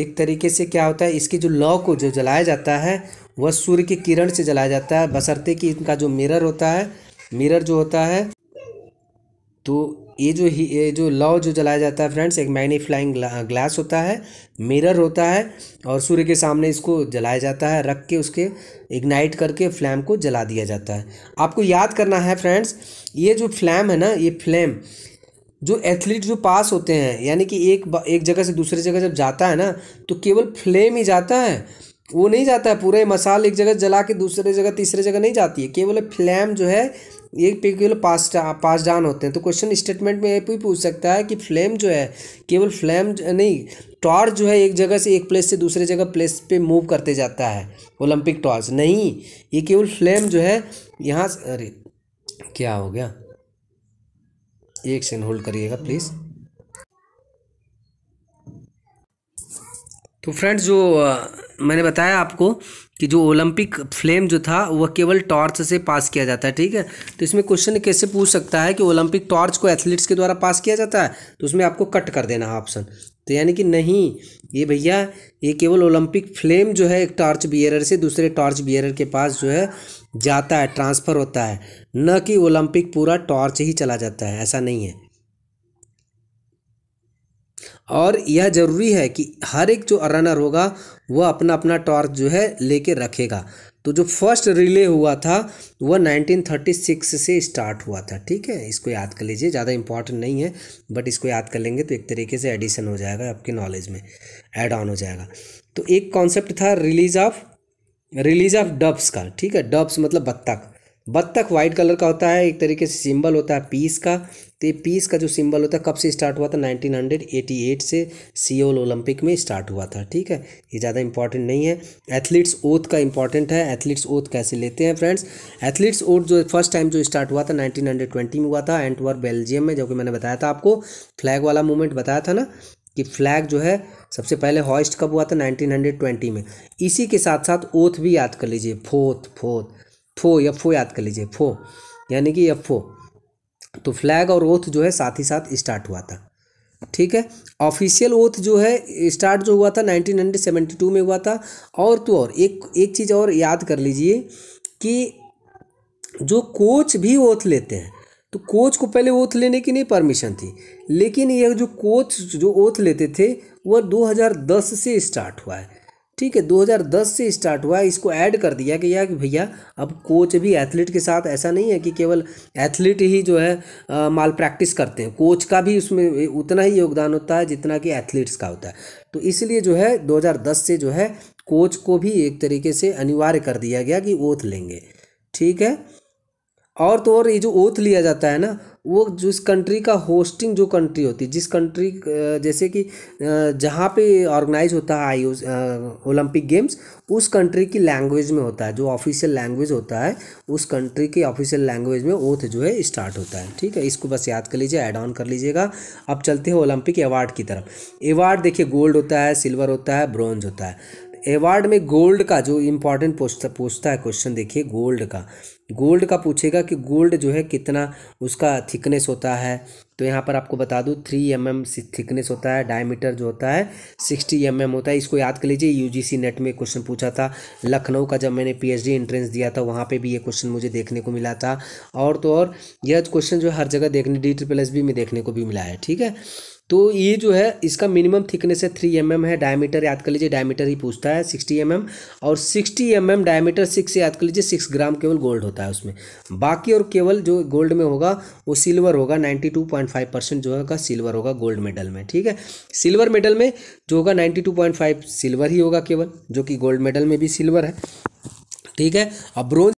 एक तरीके से क्या होता है इसके जो लॉ को जो जलाया जाता है वह सूर्य की किरण से जलाया जाता है बसरते कि इनका जो मिरर होता है मिरर जो होता है तो ये जो ही ये जो लॉ जो जलाया जाता है फ्रेंड्स एक मैग्नीफ्लाइंग ग्लास होता है मिरर होता है और सूर्य के सामने इसको जलाया जाता है रख के उसके इग्नाइट करके फ्लैम को जला दिया जाता है आपको याद करना है फ्रेंड्स ये जो फ्लैम है ना ये फ्लैम जो एथलीट जो पास होते हैं यानी कि एक एक जगह से दूसरी जगह जब जाता है ना तो केवल फ्लेम ही जाता है वो नहीं जाता है पूरे मसाल एक जगह जला के दूसरे जगह तीसरे जगह नहीं जाती है केवल फ्लैम जो है पे केवल पास पास डाउन होते हैं तो क्वेश्चन स्टेटमेंट में ये भी पूछ सकता है कि फ्लेम जो है केवल फ्लेम नहीं टॉर्च जो है एक जगह से एक प्लेस से दूसरे जगह प्लेस पे मूव करते जाता है ओलंपिक टॉर्च नहीं ये केवल फ्लेम जो है यहाँ अरे क्या हो गया एक सेकेंड होल्ड करिएगा प्लीज़ तो फ्रेंड्स जो मैंने बताया आपको कि जो ओलंपिक फ्लेम जो था वह केवल टॉर्च से पास किया जाता है ठीक है तो इसमें क्वेश्चन कैसे पूछ सकता है कि ओलंपिक टॉर्च को एथलीट्स के द्वारा पास किया जाता है तो उसमें आपको कट कर देना है ऑप्शन तो यानी कि नहीं ये भैया ये केवल ओलंपिक फ्लेम जो है एक टॉर्च बियरर से दूसरे टॉर्च बियरर के पास जो है जाता है ट्रांसफ़र होता है न कि ओलंपिक पूरा टॉर्च ही चला जाता है ऐसा नहीं है और यह ज़रूरी है कि हर एक जो रनर होगा वह अपना अपना टॉर्च जो है लेके रखेगा तो जो फर्स्ट रिले हुआ था वह 1936 से स्टार्ट हुआ था ठीक है इसको याद कर लीजिए ज़्यादा इंपॉर्टेंट नहीं है बट इसको याद कर लेंगे तो एक तरीके से एडिशन हो जाएगा आपके नॉलेज में एड ऑन हो जाएगा तो एक कॉन्सेप्ट था release of release of doves का ठीक है डब्स मतलब बत्तख बत्तख वाइट कलर का होता है एक तरीके से सिंबल होता है पीस का तो ये पीस का जो सिंबल होता है कब से स्टार्ट हुआ था 1988 से सियोल ओलंपिक में स्टार्ट हुआ था ठीक है ये ज़्यादा इंपॉर्टेंट नहीं है एथलीट्स ओथ का इंपॉर्टेंट है एथलीट्स ओथ कैसे लेते हैं फ्रेंड्स एथलीट्स ओथ जो फर्स्ट टाइम जो स्टार्ट हुआ था 1920 में हुआ था एंटवर बेल्जियम में जो कि मैंने बताया था आपको फ्लैग वाला मूवमेंट बताया था ना कि फ्लैग जो है सबसे पहले हॉइस्ट कब हुआ था 1920 में इसी के साथ साथ ओथ भी याद कर लीजिए फोथ फोथ फो यफ फो याद कर लीजिए फो यानी कि यफ फो तो फ्लैग और ओथ जो है साथ ही साथ स्टार्ट हुआ था ठीक है ऑफिशियल ओथ जो है स्टार्ट जो हुआ था 1972 में हुआ था और तो और एक एक चीज़ और याद कर लीजिए कि जो कोच भी ओथ लेते हैं तो कोच को पहले ओथ लेने की नहीं परमिशन थी लेकिन यह जो कोच जो ओथ लेते थे वह 2010 से स्टार्ट हुआ है ठीक है 2010 से स्टार्ट हुआ इसको ऐड कर दिया गया कि भैया अब कोच भी एथलीट के साथ ऐसा नहीं है कि केवल एथलीट ही जो है माल प्रैक्टिस करते हैं कोच का भी उसमें उतना ही योगदान होता है जितना कि एथलीट्स का होता है तो इसलिए जो है 2010 से जो है कोच को भी एक तरीके से अनिवार्य कर दिया गया कि ओथ लेंगे ठीक है और तो और ये जो ओथ लिया जाता है ना वो जिस कंट्री का होस्टिंग जो कंट्री होती है जिस कंट्री जैसे कि जहाँ पे ऑर्गेनाइज होता है आई ओलंपिक गेम्स उस कंट्री की लैंग्वेज में होता है जो ऑफिशियल लैंग्वेज होता है उस कंट्री की ऑफिशियल लैंग्वेज में ओथ जो है स्टार्ट होता है ठीक है इसको बस याद कर लीजिए ऐड ऑन कर लीजिएगा अब चलते हैं ओलंपिक अवार्ड की तरफ एवार्ड देखिए गोल्ड होता है सिल्वर होता है ब्रॉन्ज होता है एवार्ड में गोल्ड का जो इम्पॉर्टेंट पूछता पूछता है क्वेश्चन देखिए गोल्ड का गोल्ड का पूछेगा कि गोल्ड जो है कितना उसका थिकनेस होता है तो यहाँ पर आपको बता दूँ थ्री एम एम थिकनेस होता है डायमीटर जो होता है सिक्सटी एम एम होता है इसको याद कर लीजिए यूजीसी नेट में क्वेश्चन पूछा था लखनऊ का जब मैंने पीएचडी एंट्रेंस दिया था वहाँ पे भी ये क्वेश्चन मुझे देखने को मिला था और तो और यह क्वेश्चन जो हर जगह देखने डी ट्रिपल एस बी में देखने को भी मिला है ठीक है तो ये जो है इसका मिनिमम थिकनेस है थ्री एम mm है डायमीटर याद कर लीजिए डायमीटर ही पूछता है सिक्सटी एम mm और sixty M M diameter six याद कर लीजिए सिक्स ग्राम केवल गोल्ड होता है उसमें बाकी और केवल जो गोल्ड में होगा वो सिल्वर होगा ninety two point five percent जो होगा सिल्वर होगा गोल्ड मेडल में ठीक है सिल्वर मेडल में जो होगा ninety two point five silver ही होगा केवल जो कि गोल्ड मेडल में भी सिल्वर है ठीक है अब ब्रोन्ज